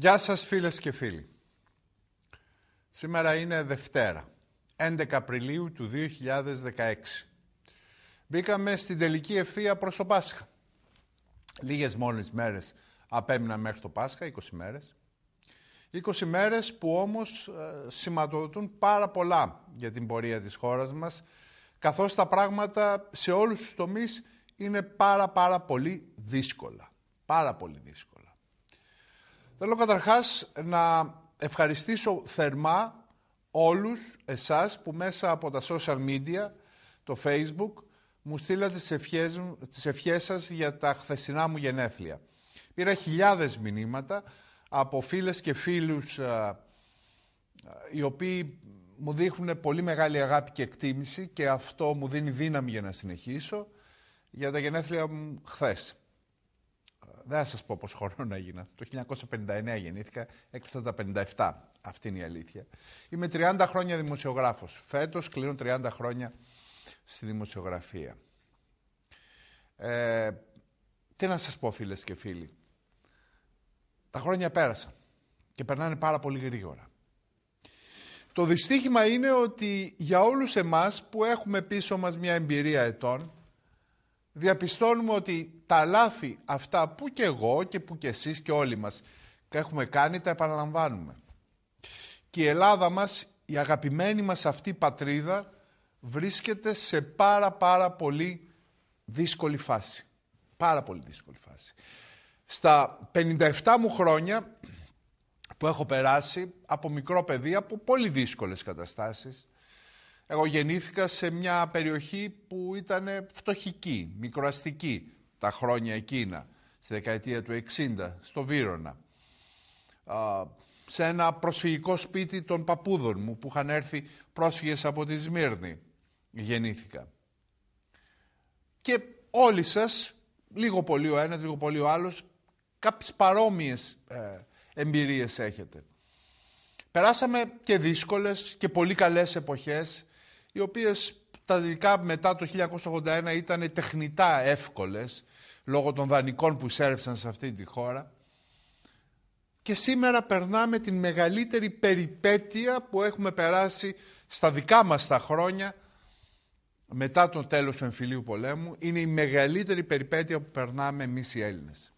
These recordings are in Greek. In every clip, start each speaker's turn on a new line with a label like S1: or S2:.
S1: Γεια σας φίλες και φίλοι. Σήμερα είναι Δευτέρα, 11 Απριλίου του 2016. Μπήκαμε στην τελική ευθεία προς το Πάσχα. Λίγες μόλις μέρες απέμειναν μέχρι το Πάσχα, 20 μέρες. 20 μέρες που όμως ε, σηματοδοτούν πάρα πολλά για την πορεία της χώρας μας, καθώς τα πράγματα σε όλους τους τομείς είναι πάρα πάρα πολύ δύσκολα. Πάρα πολύ δύσκολα. Θέλω καταρχάς να ευχαριστήσω θερμά όλους εσάς που μέσα από τα social media, το facebook, μου στείλατε τις ευχές, τις σας για τα χθεσινά μου γενέθλια. Πήρα χιλιάδες μηνύματα από φίλες και φίλους ε, ε, οι οποίοι μου δείχνουν πολύ μεγάλη αγάπη και εκτίμηση και αυτό μου δίνει δύναμη για να συνεχίσω για τα γενέθλια μου χθες. Δεν θα σας πω πόσο χρόνο έγινα. Το 1959 γεννήθηκα, έκλεισα τα 57. Αυτή είναι η αλήθεια. Είμαι 30 χρόνια δημοσιογράφος. Φέτος κλείνω 30 χρόνια στη δημοσιογραφία. Ε, τι να σας πω φίλες και φίλοι. Τα χρόνια πέρασαν και περνάνε πάρα πολύ γρήγορα. Το δυστύχημα είναι ότι για όλους εμάς που έχουμε πίσω μας μια εμπειρία ετών, διαπιστώνουμε ότι τα λάθη αυτά που και εγώ και που και εσείς και όλοι μας έχουμε κάνει τα επαναλαμβάνουμε. Και η Ελλάδα μας, η αγαπημένη μας αυτή πατρίδα βρίσκεται σε πάρα πάρα πολύ δύσκολη φάση. Πάρα πολύ δύσκολη φάση. Στα 57 μου χρόνια που έχω περάσει από μικρό παιδί από πολύ δύσκολες καταστάσεις εγώ γεννήθηκα σε μια περιοχή που ήταν φτωχική, μικροαστική τα χρόνια εκείνα, στη δεκαετία του 60, στο Βύρονα. Σε ένα προσφυγικό σπίτι των παππούδων μου που είχαν έρθει πρόσφυγες από τη Σμύρνη γεννήθηκα. Και όλοι σας, λίγο πολύ ο ένας, λίγο πολύ ο άλλος, κάποιες παρόμοιες ε, εμπειρίες έχετε. Περάσαμε και δύσκολες και πολύ καλές εποχές οι οποίες τα δικά μετά το 1981 ήταν τεχνητά εύκολες λόγω των δανεικών που εισέρευσαν σε αυτή τη χώρα. Και σήμερα περνάμε την μεγαλύτερη περιπέτεια που έχουμε περάσει στα δικά μας τα χρόνια μετά το τέλος του εμφυλίου πολέμου. Είναι η μεγαλύτερη περιπέτεια που περνάμε εμείς οι Έλληνες.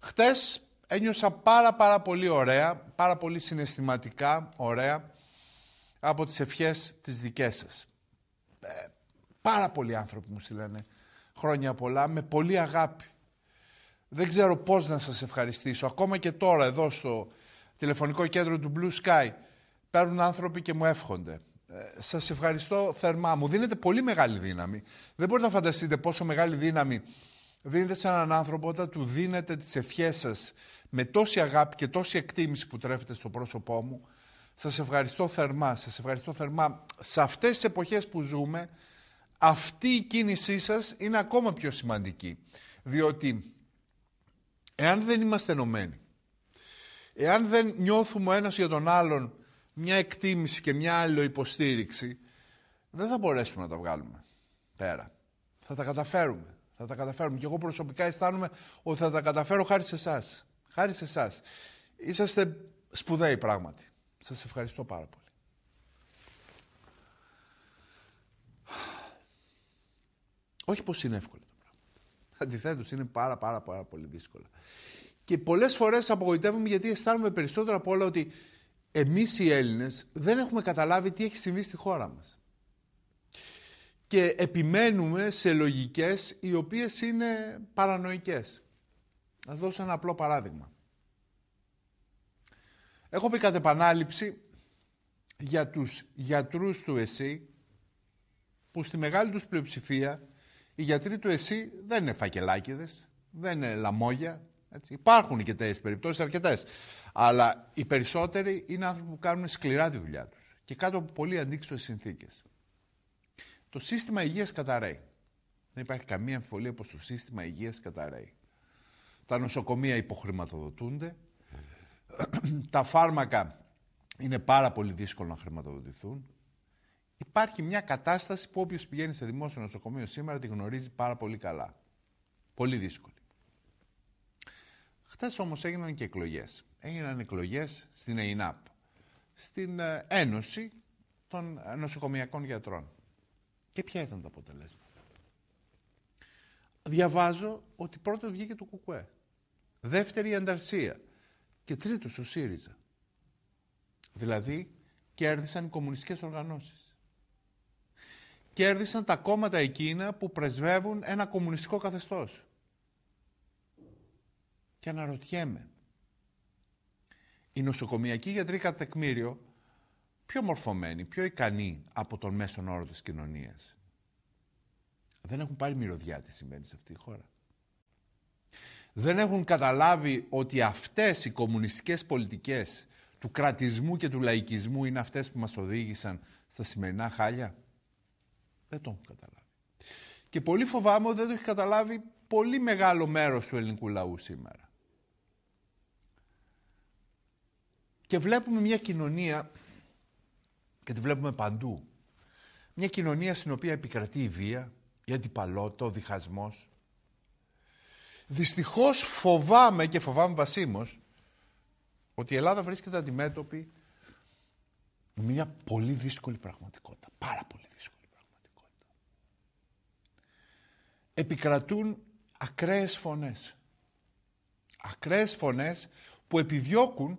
S1: Χτες ένιωσα πάρα πάρα πολύ ωραία, πάρα πολύ συναισθηματικά ωραία από τις ευχές τις δικές σας. Ε, πάρα πολλοί άνθρωποι μου στείλανε χρόνια πολλά με πολλή αγάπη. Δεν ξέρω πώς να σας ευχαριστήσω. Ακόμα και τώρα εδώ στο τηλεφωνικό κέντρο του Blue Sky παίρνουν άνθρωποι και μου εύχονται. Ε, σας ευχαριστώ θερμά. Μου δίνετε πολύ μεγάλη δύναμη. Δεν μπορείτε να φανταστείτε πόσο μεγάλη δύναμη δίνετε σε έναν άνθρωπο όταν του δίνετε τις ευχές σας με τόση αγάπη και τόση εκτίμηση που τρέφετε στο πρόσωπό μου σας ευχαριστώ θερμά, σας ευχαριστώ θερμά. Σε αυτές τις εποχές που ζούμε, αυτή η κίνησή σας είναι ακόμα πιο σημαντική. Διότι εάν δεν είμαστε ενωμένοι, εάν δεν νιώθουμε ο ένας για τον άλλον μια εκτίμηση και μια άλλη υποστήριξη, δεν θα μπορέσουμε να τα βγάλουμε πέρα. Θα τα καταφέρουμε. Θα τα καταφέρουμε. Και εγώ προσωπικά αισθάνομαι ότι θα τα καταφέρω χάρη σε εσάς. Χάρη σε εσάς. Είσαστε σπουδαίοι πράγματι. Σας ευχαριστώ πάρα πολύ. Όχι πως είναι εύκολο τα πράγματα. Αντιθέτως, είναι πάρα πάρα πάρα πολύ δύσκολο. Και πολλές φορές απογοητεύομαι γιατί αισθάνομαι περισσότερο από όλα ότι εμείς οι Έλληνες δεν έχουμε καταλάβει τι έχει συμβεί στη χώρα μας. Και επιμένουμε σε λογικές οι οποίες είναι παρανοϊκές. Να δώσω ένα απλό παράδειγμα. Έχω πει κατ' επανάληψη για τους γιατρούς του ΕΣΥ που στη μεγάλη τους πλειοψηφία οι γιατροί του ΕΣΥ δεν είναι φακελάκιδες, δεν είναι λαμόγια. Έτσι. Υπάρχουν και τέτοιες περιπτώσεις αρκετές. Αλλά οι περισσότεροι είναι άνθρωποι που κάνουν σκληρά τη δουλειά τους και κάτω από πολύ αντίξωες συνθήκες. Το σύστημα υγείας καταραίει. Δεν υπάρχει καμία αμφιβολία πως το σύστημα υγείας καταραίει. Τα νοσοκομεία υποχρηματοδοτούνται, τα φάρμακα είναι πάρα πολύ δύσκολο να χρηματοδοτηθούν. Υπάρχει μια κατάσταση που όποιος πηγαίνει σε δημόσιο νοσοκομείο σήμερα τη γνωρίζει πάρα πολύ καλά. Πολύ δύσκολη. Χθες όμως έγιναν και εκλογές. Έγιναν εκλογές στην ΕΙΝΑΠ, στην ε, Ένωση των ε, Νοσοκομειακών Γιατρών. Και ποια ήταν τα αποτελέσματα. Διαβάζω ότι πρώτος βγήκε το ΚΚΕ. Δεύτερη η Ανταρσία και τρίτος ο ΣΥΡΙΖΑ. Δηλαδή κέρδισαν οι κομμουνιστικές οργανώσεις. Κέρδισαν τα κόμματα εκείνα που πρεσβεύουν ένα κομμουνιστικό καθεστώς. Και αναρωτιέμαι, οι νοσοκομιακοί γιατροί κατά τεκμήριο πιο μορφωμένοι, πιο ικανοί από τον μέσον όρο της κοινωνίας. Δεν έχουν πάρει μυρωδιά τι συμβαίνει σε αυτή τη χώρα δεν έχουν καταλάβει ότι αυτές οι κομμουνιστικές πολιτικές του κρατισμού και του λαϊκισμού είναι αυτές που μας οδήγησαν στα σημερινά χάλια. Δεν το έχουν καταλάβει. Και πολύ φοβάμαι ότι δεν το έχει καταλάβει πολύ μεγάλο μέρος του ελληνικού λαού σήμερα. Και βλέπουμε μια κοινωνία, και τη βλέπουμε παντού, μια κοινωνία στην οποία επικρατεί η βία, η αντιπαλότητα, ο διχασμός, Δυστυχώς φοβάμαι και φοβάμαι βασίμως ότι η Ελλάδα βρίσκεται αντιμέτωπη με μια πολύ δύσκολη πραγματικότητα. Πάρα πολύ δύσκολη πραγματικότητα. Επικρατούν ακραίες φωνές. Ακραίες φωνές που επιδιώκουν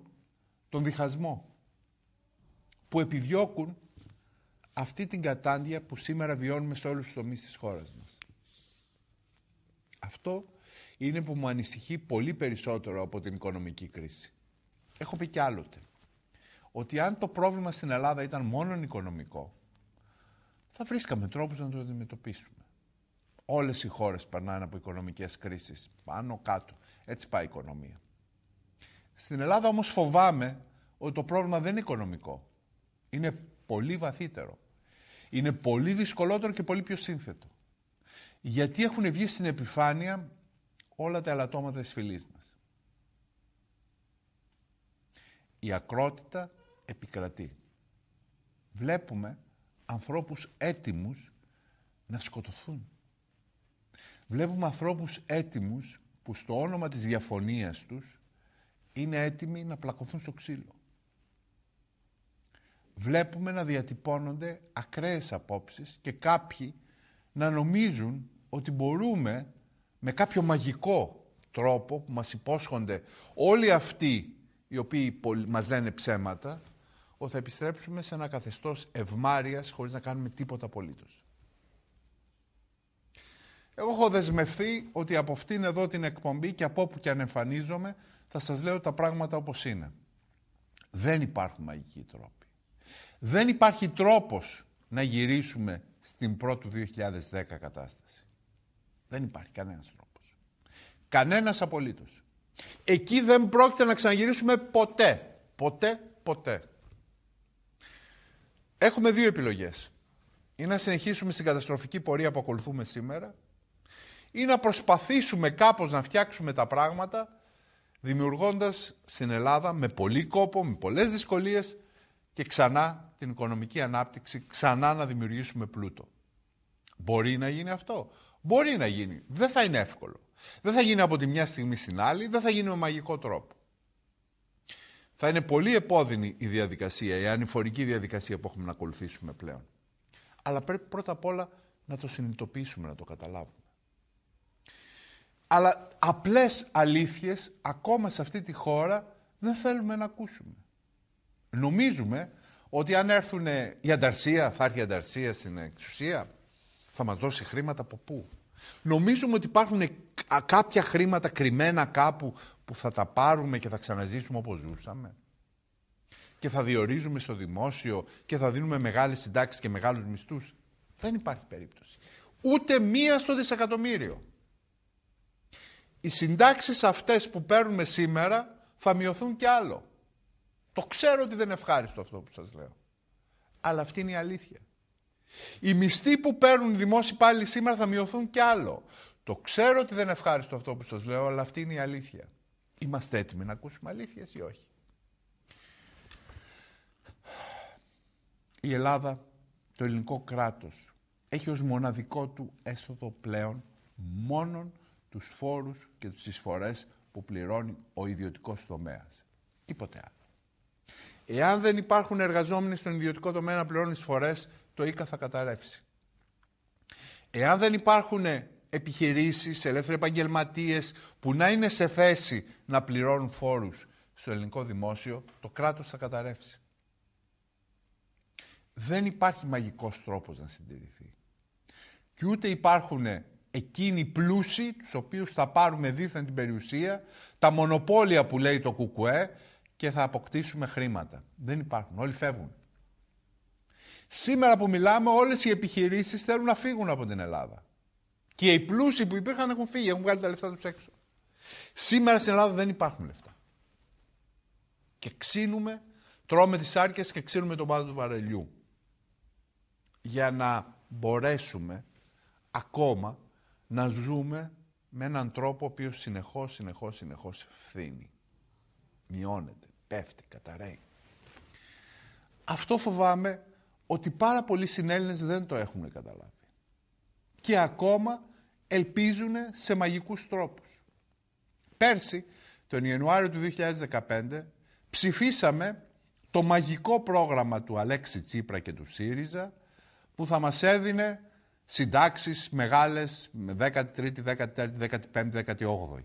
S1: τον διχασμό. Που επιδιώκουν αυτή την κατάντια που σήμερα βιώνουμε σε όλους τους τομείς της χώρας μας. Αυτό είναι που μου ανησυχεί πολύ περισσότερο από την οικονομική κρίση. Έχω πει και άλλοτε. Ότι αν το πρόβλημα στην Ελλάδα ήταν μόνο οικονομικό, θα βρίσκαμε τρόπους να το αντιμετωπίσουμε. Όλες οι χώρες περνάνε από οικονομικές κρίσεις, πάνω κάτω. Έτσι πάει η οικονομία. Στην Ελλάδα όμως φοβάμαι ότι το πρόβλημα δεν είναι οικονομικό. Είναι πολύ βαθύτερο. Είναι πολύ δυσκολότερο και πολύ πιο σύνθετο. Γιατί έχουν βγει στην επιφάνεια όλα τα ελαττώματα της φυλής μας. Η ακρότητα επικρατεί. Βλέπουμε ανθρώπους έτοιμους να σκοτωθούν. Βλέπουμε ανθρώπους έτοιμους που στο όνομα της διαφωνίας τους είναι έτοιμοι να πλακωθούν στο ξύλο. Βλέπουμε να διατυπώνονται ακραίες απόψεις και κάποιοι να νομίζουν ότι μπορούμε με κάποιο μαγικό τρόπο που μας υπόσχονται όλοι αυτοί οι οποίοι μας λένε ψέματα, ότι θα επιστρέψουμε σε ένα καθεστώς ευμάρειας χωρίς να κάνουμε τίποτα απολύτως. Εγώ έχω δεσμευθεί ότι από αυτήν εδώ την εκπομπή και από όπου και αν εμφανίζομαι θα σας λέω τα πράγματα όπως είναι. Δεν υπάρχουν μαγικοί τρόποι. Δεν υπάρχει τρόπος να γυρίσουμε στην πρώτου 2010 κατάσταση. Δεν υπάρχει κανένας τρόπος. Κανένας απολύτως. Εκεί δεν πρόκειται να ξαναγυρίσουμε ποτέ. Ποτέ, ποτέ. Έχουμε δύο επιλογές. Ή να συνεχίσουμε στην καταστροφική πορεία που ακολουθούμε σήμερα ή να προσπαθήσουμε κάπως να φτιάξουμε τα πράγματα δημιουργώντας στην Ελλάδα με πολύ κόπο, με πολλές δυσκολίες και ξανά την οικονομική ανάπτυξη, ξανά να δημιουργήσουμε πλούτο. Μπορεί να γίνει αυτό. Μπορεί να γίνει. Δεν θα είναι εύκολο. Δεν θα γίνει από τη μια στιγμή στην άλλη, δεν θα γίνει με μαγικό τρόπο. Θα είναι πολύ επώδυνη η διαδικασία, η ανηφορική διαδικασία που έχουμε να ακολουθήσουμε πλέον. Αλλά πρέπει πρώτα απ' όλα να το συνειδητοποιήσουμε, να το καταλάβουμε. Αλλά απλές αλήθειες ακόμα σε αυτή τη χώρα δεν θέλουμε να ακούσουμε. Νομίζουμε ότι αν έρθουν η ανταρσία, θα έρθει η ανταρσία στην εξουσία, θα μας δώσει χρήματα από πού. Νομίζουμε ότι υπάρχουν κάποια χρήματα κρυμμένα κάπου που θα τα πάρουμε και θα ξαναζήσουμε όπως ζούσαμε. Και θα διορίζουμε στο δημόσιο και θα δίνουμε μεγάλες συντάξεις και μεγάλους μισθούς. Δεν υπάρχει περίπτωση. Ούτε μία στο δισεκατομμύριο. Οι συντάξεις αυτές που παίρνουμε σήμερα θα μειωθούν κι άλλο. Το ξέρω ότι δεν ευχάριστο αυτό που σας λέω. Αλλά αυτή είναι η αλήθεια. Οι μισθοί που παίρνουν οι δημόσιοι πάλι σήμερα θα μειωθούν κι άλλο. Το ξέρω ότι δεν είναι ευχάριστο αυτό που σας λέω, αλλά αυτή είναι η αλήθεια. Είμαστε έτοιμοι να ακούσουμε αλήθειες ή όχι. Η Ελλάδα, το ελληνικό κράτος, έχει ως μοναδικό του έσοδο πλέον μόνον τους φόρους και τις εισφορές που πληρώνει ο ιδιωτικός τομέας. Τίποτε άλλο. Εάν δεν υπάρχουν εργαζόμενοι στον ιδιωτικό τομέα να πληρώνουν εισφορές, το ΊΚΑ θα καταρρεύσει. Εάν δεν υπάρχουν επιχειρήσεις, ελεύθεροι επαγγελματίες που να είναι σε θέση να πληρώνουν φόρους στο ελληνικό δημόσιο, το κράτος θα καταρρεύσει. Δεν υπάρχει μαγικός τρόπος να συντηρηθεί. Και ούτε υπάρχουν εκείνοι πλούσιοι, τους οποίους θα πάρουμε δίθεν την περιουσία, τα μονοπόλια που λέει το ΚΚΕ και θα αποκτήσουμε χρήματα. Δεν υπάρχουν, όλοι φεύγουν. Σήμερα που μιλάμε, όλες οι επιχειρήσεις θέλουν να φύγουν από την Ελλάδα. Και οι πλούσιοι που υπήρχαν έχουν φύγει, έχουν βγάλει τα λεφτά τους έξω. Σήμερα στην Ελλάδα δεν υπάρχουν λεφτά. Και ξύνουμε, τρώμε τις άρκες και ξύνουμε τον πάτο του βαρελιού. Για να μπορέσουμε ακόμα να ζούμε με έναν τρόπο ο οποίος συνεχώς συνεχώς συνεχώς ευθύνει. Μειώνεται, πέφτει, καταραίει. Αυτό φοβάμαι ότι πάρα πολλοί συνέλληνες δεν το έχουν καταλάβει. Και ακόμα ελπίζουν σε μαγικούς τρόπους. Πέρσι, τον Ιανουάριο του 2015, ψηφίσαμε το μαγικό πρόγραμμα του Αλέξη Τσίπρα και του ΣΥΡΙΖΑ που θα μας έδινε συντάξεις μεγάλες με 13η, 14η, 15η, 18η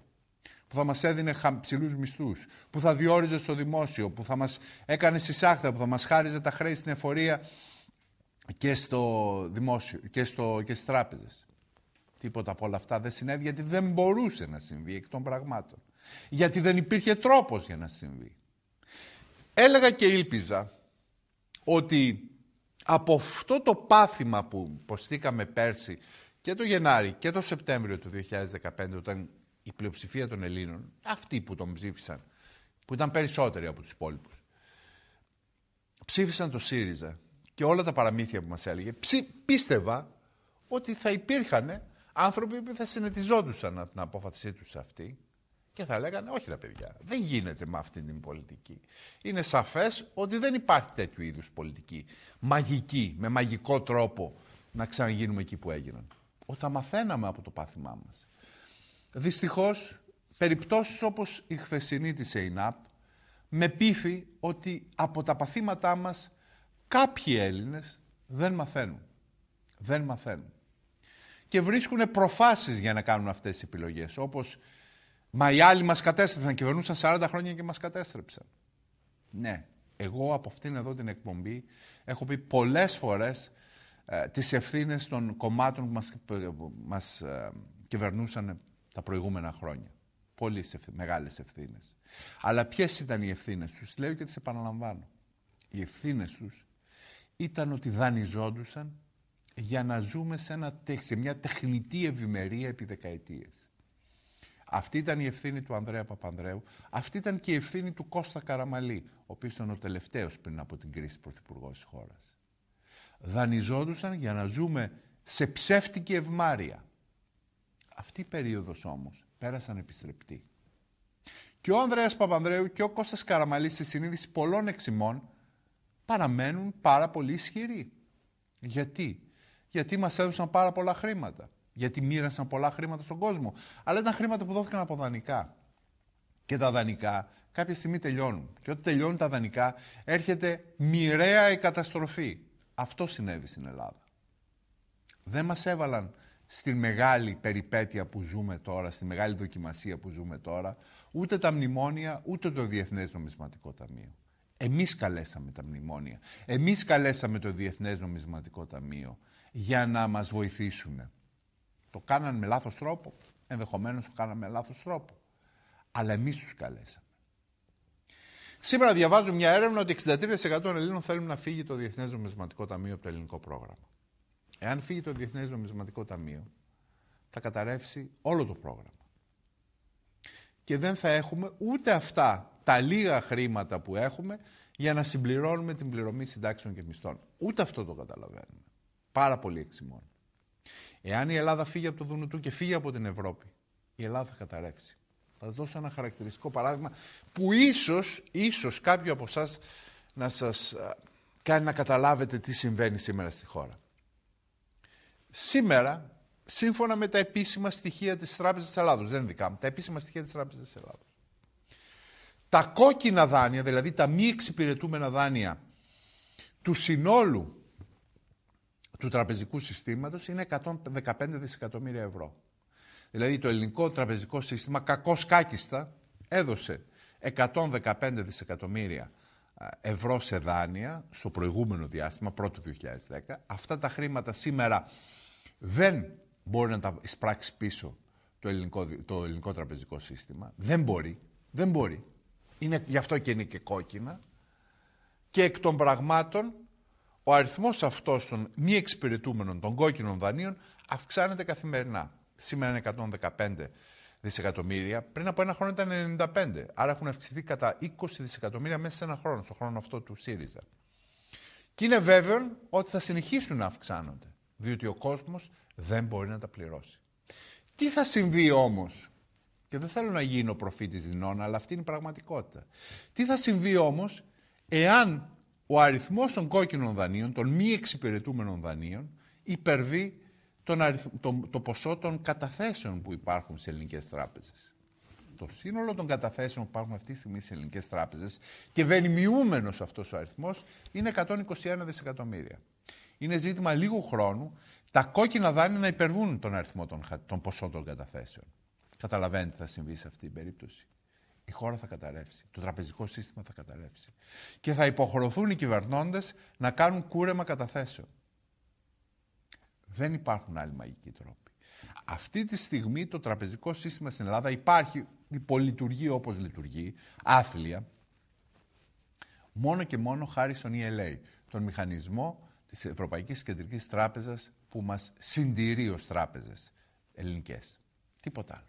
S1: που θα μας έδινε ψηλούς μισθούς, που θα διόριζε στο δημόσιο, που θα μας έκανε συσάχτα, που θα μας χάριζε τα χρέη στην εφορία και, στο δημόσιο, και, στο, και στις τράπεζες. Τίποτα από όλα αυτά δεν συνέβη γιατί δεν μπορούσε να συμβεί εκ των πραγμάτων. Γιατί δεν υπήρχε τρόπος για να συμβεί. Έλεγα και ήλπιζα ότι από αυτό το πάθημα που υποστήκαμε πέρσι και το Γενάρη και το Σεπτέμβριο του 2015 όταν η πλειοψηφία των Ελλήνων, αυτοί που τον ψήφισαν, που ήταν περισσότεροι από τους υπόλοιπους. ψήφισαν το ΣΥΡΙΖΑ και όλα τα παραμύθια που μας έλεγε, πίστευα ότι θα υπήρχαν άνθρωποι που θα συνετιζόντουσαν από την απόφασή τους αυτή και θα λέγανε όχι τα παιδιά, δεν γίνεται με αυτή την πολιτική. Είναι σαφές ότι δεν υπάρχει τέτοιου είδους πολιτική, μαγική, με μαγικό τρόπο να ξαναγίνουμε εκεί που έγιναν. Όταν μαθαίναμε από το πάθημά μας. Δυστυχώς, περιπτώσεις όπως η χθεσινή της ΕΙΝΑΠ με πείθει ότι από τα παθήματά μας κάποιοι Έλληνες δεν μαθαίνουν. Δεν μαθαίνουν. Και βρίσκουν προφάσεις για να κάνουν αυτές τις επιλογές. Όπως, μα οι άλλοι μας κατέστρεψαν, κυβερνούσαν 40 χρόνια και μας κατέστρεψαν. Ναι, εγώ από αυτήν εδώ την εκπομπή έχω πει πολλές φορές ε, τις ευθύνες των κομμάτων που μας, ε, κυβερνούσαν τα προηγούμενα χρόνια. Πολύ μεγάλες ευθύνες. Αλλά ποιες ήταν οι ευθύνες τους, λέω και τις επαναλαμβάνω. Οι ευθύνες τους ήταν ότι δανειζόντουσαν για να ζούμε σε, ένα, σε μια τεχνητή ευημερία επί δεκαετίες. Αυτή ήταν η ευθύνη του Ανδρέα Παπανδρέου. Αυτή ήταν και η ευθύνη του Κώστα Καραμαλή, ο οποίος ήταν ο τελευταίος πριν από την κρίση πρωθυπουργός της χώρας. Δανειζόντουσαν για να ζούμε σε ψεύτικη ευμάρεια. Αυτή η περίοδος όμως πέρασαν επιστρεπτοί. Και ο Ανδρέας Παπανδρέου και ο Κώστας Καραμαλής στη συνείδηση πολλών εξημών παραμένουν πάρα πολύ ισχυροί. Γιατί? Γιατί μας έδωσαν πάρα πολλά χρήματα. Γιατί μοίρασαν πολλά χρήματα στον κόσμο. Αλλά ήταν χρήματα που δόθηκαν από δανεικά. Και τα δανεικά κάποια στιγμή τελειώνουν. Και όταν τελειώνουν τα δανεικά έρχεται μοιραία η καταστροφή. Αυτό συνέβη στην Ελλάδα. Δεν μας έβαλαν στην μεγάλη περιπέτεια που ζούμε τώρα, στη μεγάλη δοκιμασία που ζούμε τώρα, ούτε τα μνημόνια, ούτε το Διεθνές Νομισματικό Ταμείο. Εμείς καλέσαμε τα μνημόνια. Εμείς καλέσαμε το Διεθνές Νομισματικό Ταμείο για να μας βοηθήσουν. Το κάνανε με λάθος τρόπο. Ενδεχομένως το κάναμε με λάθος τρόπο. Αλλά εμείς τους καλέσαμε. Σήμερα διαβάζω μια έρευνα ότι 63% των Ελλήνων θέλουν να φύγει το Διεθνές Νομισματικό Ταμείο από το ελληνικό πρόγραμμα. Εάν φύγει το Διεθνές Νομισματικό Ταμείο, θα καταρρεύσει όλο το πρόγραμμα. Και δεν θα έχουμε ούτε αυτά τα λίγα χρήματα που έχουμε για να συμπληρώνουμε την πληρωμή συντάξεων και μισθών. Ούτε αυτό το καταλαβαίνουμε. Πάρα πολύ εξημών. Εάν η Ελλάδα φύγει από το Δουνουτού και φύγει από την Ευρώπη, η Ελλάδα θα καταρρεύσει. Θα σας δώσω ένα χαρακτηριστικό παράδειγμα που ίσως, ίσως κάποιο από εσάς να σας ε, κάνει να καταλάβετε τι συμβαίνει σήμερα στη χώρα. Σήμερα, σύμφωνα με τα επίσημα στοιχεία της Τράπεζας της Ελλάδος, δεν είναι δικά μου, τα επίσημα στοιχεία της Τράπεζας της Ελλάδος. Τα κόκκινα δάνεια, δηλαδή τα μη εξυπηρετούμενα δάνεια του συνόλου του τραπεζικού συστήματος είναι 115 δισεκατομμύρια ευρώ. Δηλαδή το ελληνικό τραπεζικό σύστημα κακώς κάκιστα έδωσε 115 δισεκατομμύρια ευρώ σε δάνεια στο προηγούμενο διάστημα, πρώτο 2010. Αυτά τα χρήματα σήμερα δεν μπορεί να τα εισπράξει πίσω το ελληνικό, το ελληνικό τραπεζικό σύστημα. Δεν μπορεί. Δεν μπορεί. Είναι, γι' αυτό και είναι και κόκκινα. Και εκ των πραγμάτων, ο αριθμός αυτός των μη εξυπηρετούμενων, των κόκκινων δανείων, αυξάνεται καθημερινά. Σήμερα είναι 115 δισεκατομμύρια. Πριν από ένα χρόνο ήταν 95. Άρα έχουν αυξηθεί κατά 20 δισεκατομμύρια μέσα σε ένα χρόνο, στον χρόνο αυτό του ΣΥΡΙΖΑ. Και είναι βέβαιο ότι θα συνεχίσουν να αυξάνονται. Διότι ο κόσμος δεν μπορεί να τα πληρώσει. Τι θα συμβεί όμως, και δεν θέλω να γίνω προφήτης δεινών, αλλά αυτή είναι η πραγματικότητα. Τι θα συμβεί όμως εάν ο αριθμός των κόκκινων δανείων, των μη εξυπηρετούμενων δανείων, υπερβεί τον το... ποσό των καταθέσεων που υπάρχουν σε ελληνικές τράπεζες το σύνολο των καταθέσεων που υπάρχουν αυτή τη στιγμή σε ελληνικές τράπεζες και βενιμιούμενος αυτός ο αριθμός είναι 121 δισεκατομμύρια. Είναι ζήτημα λίγου χρόνου τα κόκκινα δάνεια να υπερβούν τον αριθμό των, των ποσών των καταθέσεων. Καταλαβαίνετε τι θα συμβεί σε αυτή την περίπτωση. Η χώρα θα καταρρεύσει. Το τραπεζικό σύστημα θα καταρρεύσει. Και θα υποχρεωθούν οι κυβερνώντες να κάνουν κούρεμα καταθέσεων. Δεν υπάρχουν άλλοι μαγικοί τρόποι. Αυτή τη στιγμή το τραπεζικό σύστημα στην Ελλάδα υπάρχει, υπολειτουργεί όπως λειτουργεί, άθλια, μόνο και μόνο χάρη στον ELA, τον μηχανισμό της Ευρωπαϊκής Κεντρικής Τράπεζας που μας συντηρεί ως τράπεζες ελληνικές. Τίποτα άλλο.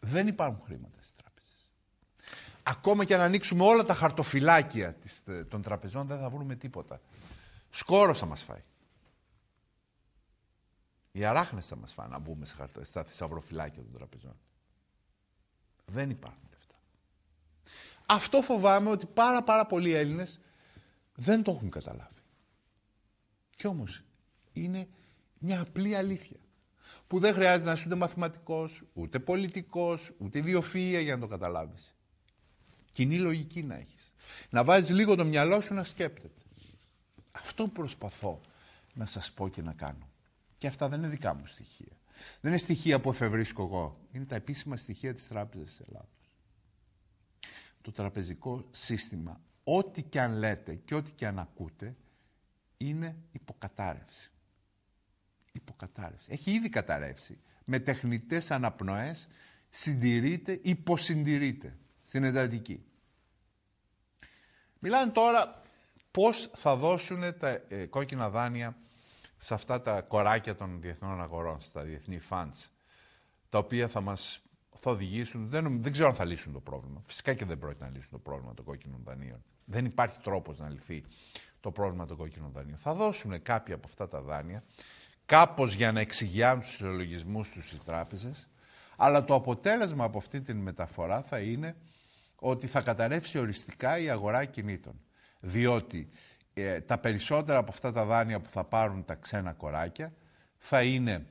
S1: Δεν υπάρχουν χρήματα στις τράπεζες. Ακόμα και αν ανοίξουμε όλα τα χαρτοφυλάκια των τραπεζών δεν θα βρούμε τίποτα. Σκόρος θα μας φάει. Οι αράχνες θα μας φάει να μπούμε στα θησαυροφυλάκια των τραπεζών. Δεν υπάρχουν λεφτά. Αυτό φοβάμαι ότι πάρα πάρα πολλοί Έλληνες δεν το έχουν καταλάβει. Κι όμως είναι μια απλή αλήθεια που δεν χρειάζεται να είσαι ούτε μαθηματικός, ούτε πολιτικός, ούτε ιδιοφυΐα για να το καταλάβεις. Κοινή λογική να έχεις. Να βάζεις λίγο το μυαλό σου να σκέπτεται. Αυτό προσπαθώ να σας πω και να κάνω. Και αυτά δεν είναι δικά μου στοιχεία. Δεν είναι στοιχεία που εφευρίσκω εγώ. Είναι τα επίσημα στοιχεία της Τράπεζας της Ελλάδα. Το τραπεζικό σύστημα, ό,τι και αν λέτε και ό,τι και αν ακούτε, είναι υποκατάρρευση. Υποκατάρρευση. Έχει ήδη καταρρεύσει. Με τεχνητές αναπνοές συντηρείται, υποσυντηρείται στην εντατική. Μιλάνε τώρα πώς θα δώσουν τα ε, κόκκινα δάνεια σε αυτά τα κοράκια των διεθνών αγορών, στα διεθνή funds, τα οποία θα μας θα οδηγήσουν, δεν, δεν ξέρω αν θα λύσουν το πρόβλημα. Φυσικά και δεν πρόκειται να λύσουν το πρόβλημα των κόκκινων δανείων. Δεν υπάρχει τρόπος να λυθεί το πρόβλημα των κόκκινων δανείων. Θα δώσουν κάποια από αυτά τα δάνεια, κάπως για να εξηγιάνουν τους συλλογισμούς τους οι τράπεζες, αλλά το αποτέλεσμα από αυτή την μεταφορά θα είναι ότι θα καταρρεύσει οριστικά η αγορά κινήτων. Διότι ε, τα περισσότερα από αυτά τα δάνεια που θα πάρουν τα ξένα κοράκια θα είναι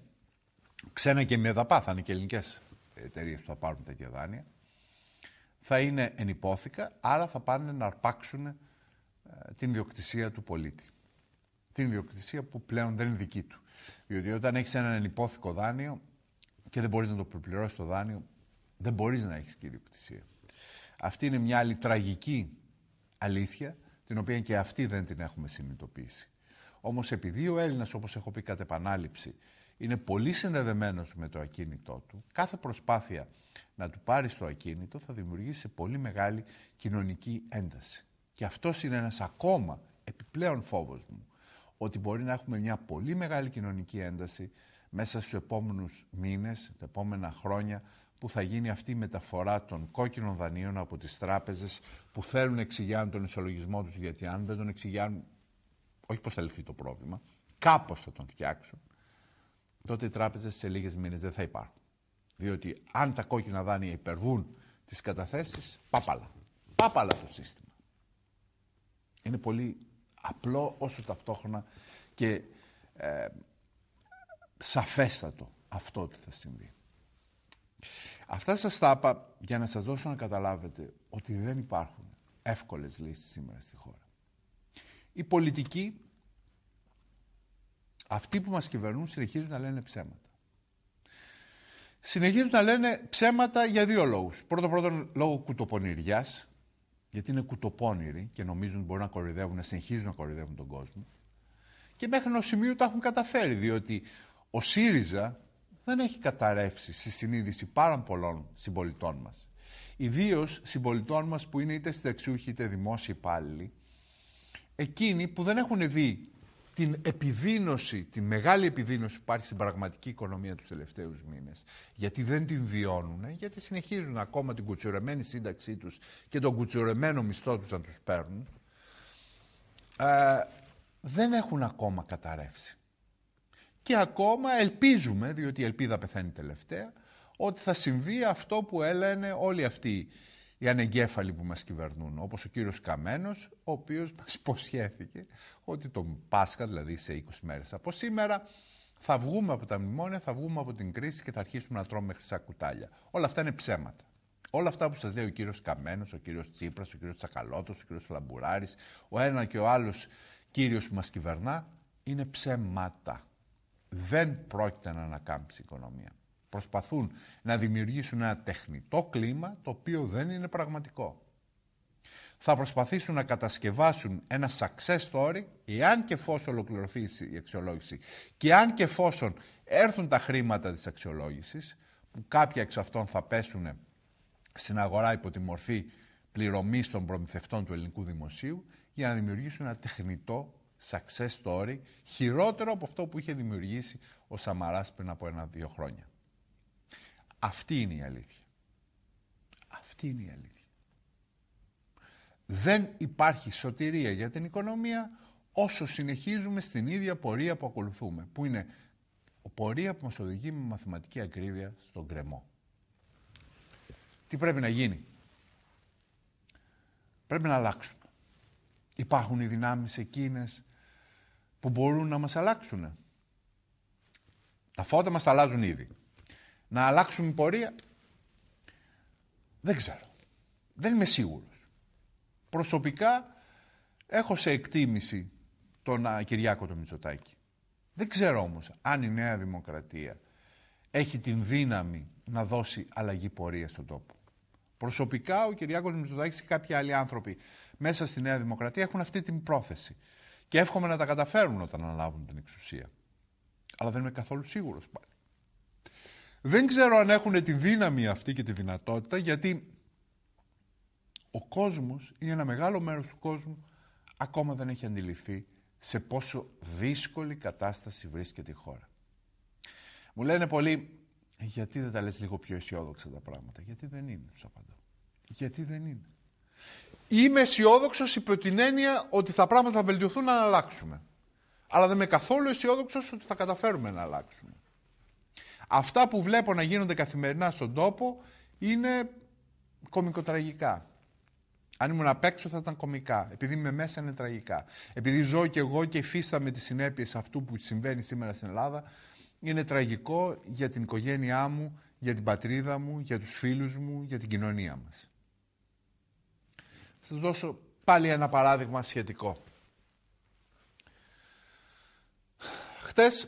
S1: ξένα και δαπά, θα είναι και ελληνικές εταιρείες που θα πάρουν τέτοια δάνεια, θα είναι ενυπόθηκα, άρα θα πάνε να αρπάξουν ε, την ιδιοκτησία του πολίτη. Την ιδιοκτησία που πλέον δεν είναι δική του. Διότι όταν έχεις έναν ενυπόθηκο δάνειο και δεν μπορείς να το προπληρώσεις το δάνειο, δεν μπορείς να έχεις και ιδιοκτησία. Αυτή είναι μια άλλη τραγική αλήθεια, την οποία και αυτή δεν την έχουμε συνειδητοποιήσει. Όμως επειδή ο Έλληνας, όπως έχω πει κατά επανάληψη, είναι πολύ συνδεδεμένος με το ακίνητό του, κάθε προσπάθεια να του πάρεις το ακίνητο θα δημιουργήσει πολύ μεγάλη κοινωνική ένταση. Και αυτός είναι ένας ακόμα επιπλέον φόβος μου, ότι μπορεί να έχουμε μια πολύ μεγάλη κοινωνική ένταση μέσα στους επόμενους μήνες, τα επόμενα χρόνια, που θα γίνει αυτή η μεταφορά των κόκκινων δανείων από τις τράπεζες που θέλουν να εξηγιάνουν τον ισολογισμό τους, γιατί αν δεν τον εξηγιάνουν, όχι πώς θα λυθεί το πρόβλημα, κάπως θα τον φτιάξουν, τότε οι τράπεζες σε λίγες μήνες δεν θα υπάρχουν. Διότι αν τα κόκκινα δάνεια υπερβούν τις καταθέσεις, πάπαλα. Πάπαλα το σύστημα είναι πολύ απλό όσο ταυτόχρονα και ε, σαφέστατο αυτό ότι θα συμβεί. Αυτά σας τα είπα για να σας δώσω να καταλάβετε ότι δεν υπάρχουν εύκολες λύσεις σήμερα στη χώρα. Οι πολιτικοί, αυτοί που μας κυβερνούν, συνεχίζουν να λένε ψέματα. Συνεχίζουν να λένε ψέματα για δύο λόγους. Πρώτο πρώτον λόγω κουτοπονηριάς, γιατί είναι κουτοπώνηροι και νομίζουν ότι μπορούν να κοροϊδεύουν, να συνεχίζουν να κοροϊδεύουν τον κόσμο. Και μέχρι ενός σημείου τα έχουν καταφέρει, διότι ο ΣΥΡΙΖΑ δεν έχει καταρρεύσει στη συνείδηση πάρα πολλών συμπολιτών μας. Ιδίως συμπολιτών μας που είναι είτε συνταξιούχοι είτε δημόσιοι υπάλληλοι, εκείνοι που δεν έχουν δει την επιδείνωση, την μεγάλη επιδείνωση που υπάρχει στην πραγματική οικονομία τους τελευταίους μήνες, Γιατί δεν την βιώνουν, γιατί συνεχίζουν ακόμα την κουτσουρεμένη σύνταξή τους και τον κουτσουρεμένο μισθό τους να τους παίρνουν. Ε, δεν έχουν ακόμα καταρρεύσει. Και ακόμα ελπίζουμε, διότι η ελπίδα πεθαίνει τελευταία, ότι θα συμβεί αυτό που έλεγε όλοι αυτοί οι ανεγκέφαλοι που μας κυβερνούν, όπως ο κύριος Καμένος, ο οποίος μας υποσχέθηκε ότι τον Πάσχα, δηλαδή σε 20 μέρες από σήμερα, θα βγούμε από τα μνημόνια, θα βγούμε από την κρίση και θα αρχίσουμε να τρώμε χρυσά κουτάλια. Όλα αυτά είναι ψέματα. Όλα αυτά που σας λέει ο κύριος Καμένος, ο κύριος Τσίπρας, ο κύριος Τσακαλώτος, ο κύριος Φλαμπουράρη, ο ένα και ο άλλο κύριο που μα κυβερνά, είναι ψέματα. Δεν πρόκειται να ανακάμψει η οικονομία προσπαθούν να δημιουργήσουν ένα τεχνητό κλίμα το οποίο δεν είναι πραγματικό. Θα προσπαθήσουν να κατασκευάσουν ένα success story εάν και εφόσον ολοκληρωθεί η αξιολόγηση και αν και εφόσον έρθουν τα χρήματα της αξιολόγησης που κάποια εξ αυτών θα πέσουν στην αγορά υπό τη μορφή πληρωμής των προμηθευτών του ελληνικού δημοσίου για να δημιουργήσουν ένα τεχνητό success story χειρότερο από αυτό που είχε δημιουργήσει ο Σαμαράς πριν από ένα-δύο χρόνια. Αυτή είναι η αλήθεια. Αυτή είναι η αλήθεια. Δεν υπάρχει σωτηρία για την οικονομία όσο συνεχίζουμε στην ίδια πορεία που ακολουθούμε, που είναι η πορεία που μας οδηγεί με μαθηματική ακρίβεια στον κρεμό. Τι πρέπει να γίνει. Πρέπει να αλλάξουμε. Υπάρχουν οι δυνάμεις εκείνες που μπορούν να μας αλλάξουν. Τα φώτα μας τα αλλάζουν ήδη να αλλάξουμε πορεία. Δεν ξέρω. Δεν είμαι σίγουρος. Προσωπικά έχω σε εκτίμηση τον Κυριάκο τον Μητσοτάκη. Δεν ξέρω όμως αν η Νέα Δημοκρατία έχει την δύναμη να δώσει αλλαγή πορεία στον τόπο. Προσωπικά ο Κυριάκος Μητσοτάκη ή κάποιοι άλλοι άνθρωποι μέσα στη Νέα Δημοκρατία έχουν αυτή την πρόθεση. Και εύχομαι να τα καταφέρουν όταν αναλάβουν την εξουσία. Αλλά δεν είμαι καθόλου σίγουρος πάλι. Δεν ξέρω αν έχουν τη δύναμη αυτή και τη δυνατότητα, γιατί ο κόσμος ή ένα μεγάλο μέρος του κόσμου ακόμα δεν έχει αντιληφθεί σε πόσο δύσκολη κατάσταση βρίσκεται η χώρα. Μου λένε πολλοί, γιατί δεν τα λες λίγο πιο αισιόδοξα τα πράγματα. Γιατί δεν είναι, τους απαντώ. Γιατί δεν είναι. Είμαι αισιόδοξος υπό την έννοια ότι τα πράγματα θα βελτιωθούν να αλλάξουμε. Αλλά δεν είμαι καθόλου αισιόδοξος ότι θα καταφέρουμε να αλλάξουμε. Αυτά που βλέπω να γίνονται καθημερινά στον τόπο είναι κομικοτραγικά. Αν ήμουν απ' έξω θα ήταν κομικά. Επειδή είμαι μέσα είναι τραγικά. Επειδή ζω και εγώ και υφίσταμαι τις συνέπειες αυτού που συμβαίνει σήμερα στην Ελλάδα, είναι τραγικό για την οικογένειά μου, για την πατρίδα μου, για τους φίλους μου, για την κοινωνία μας. Θα σας δώσω πάλι ένα παράδειγμα σχετικό. Χτες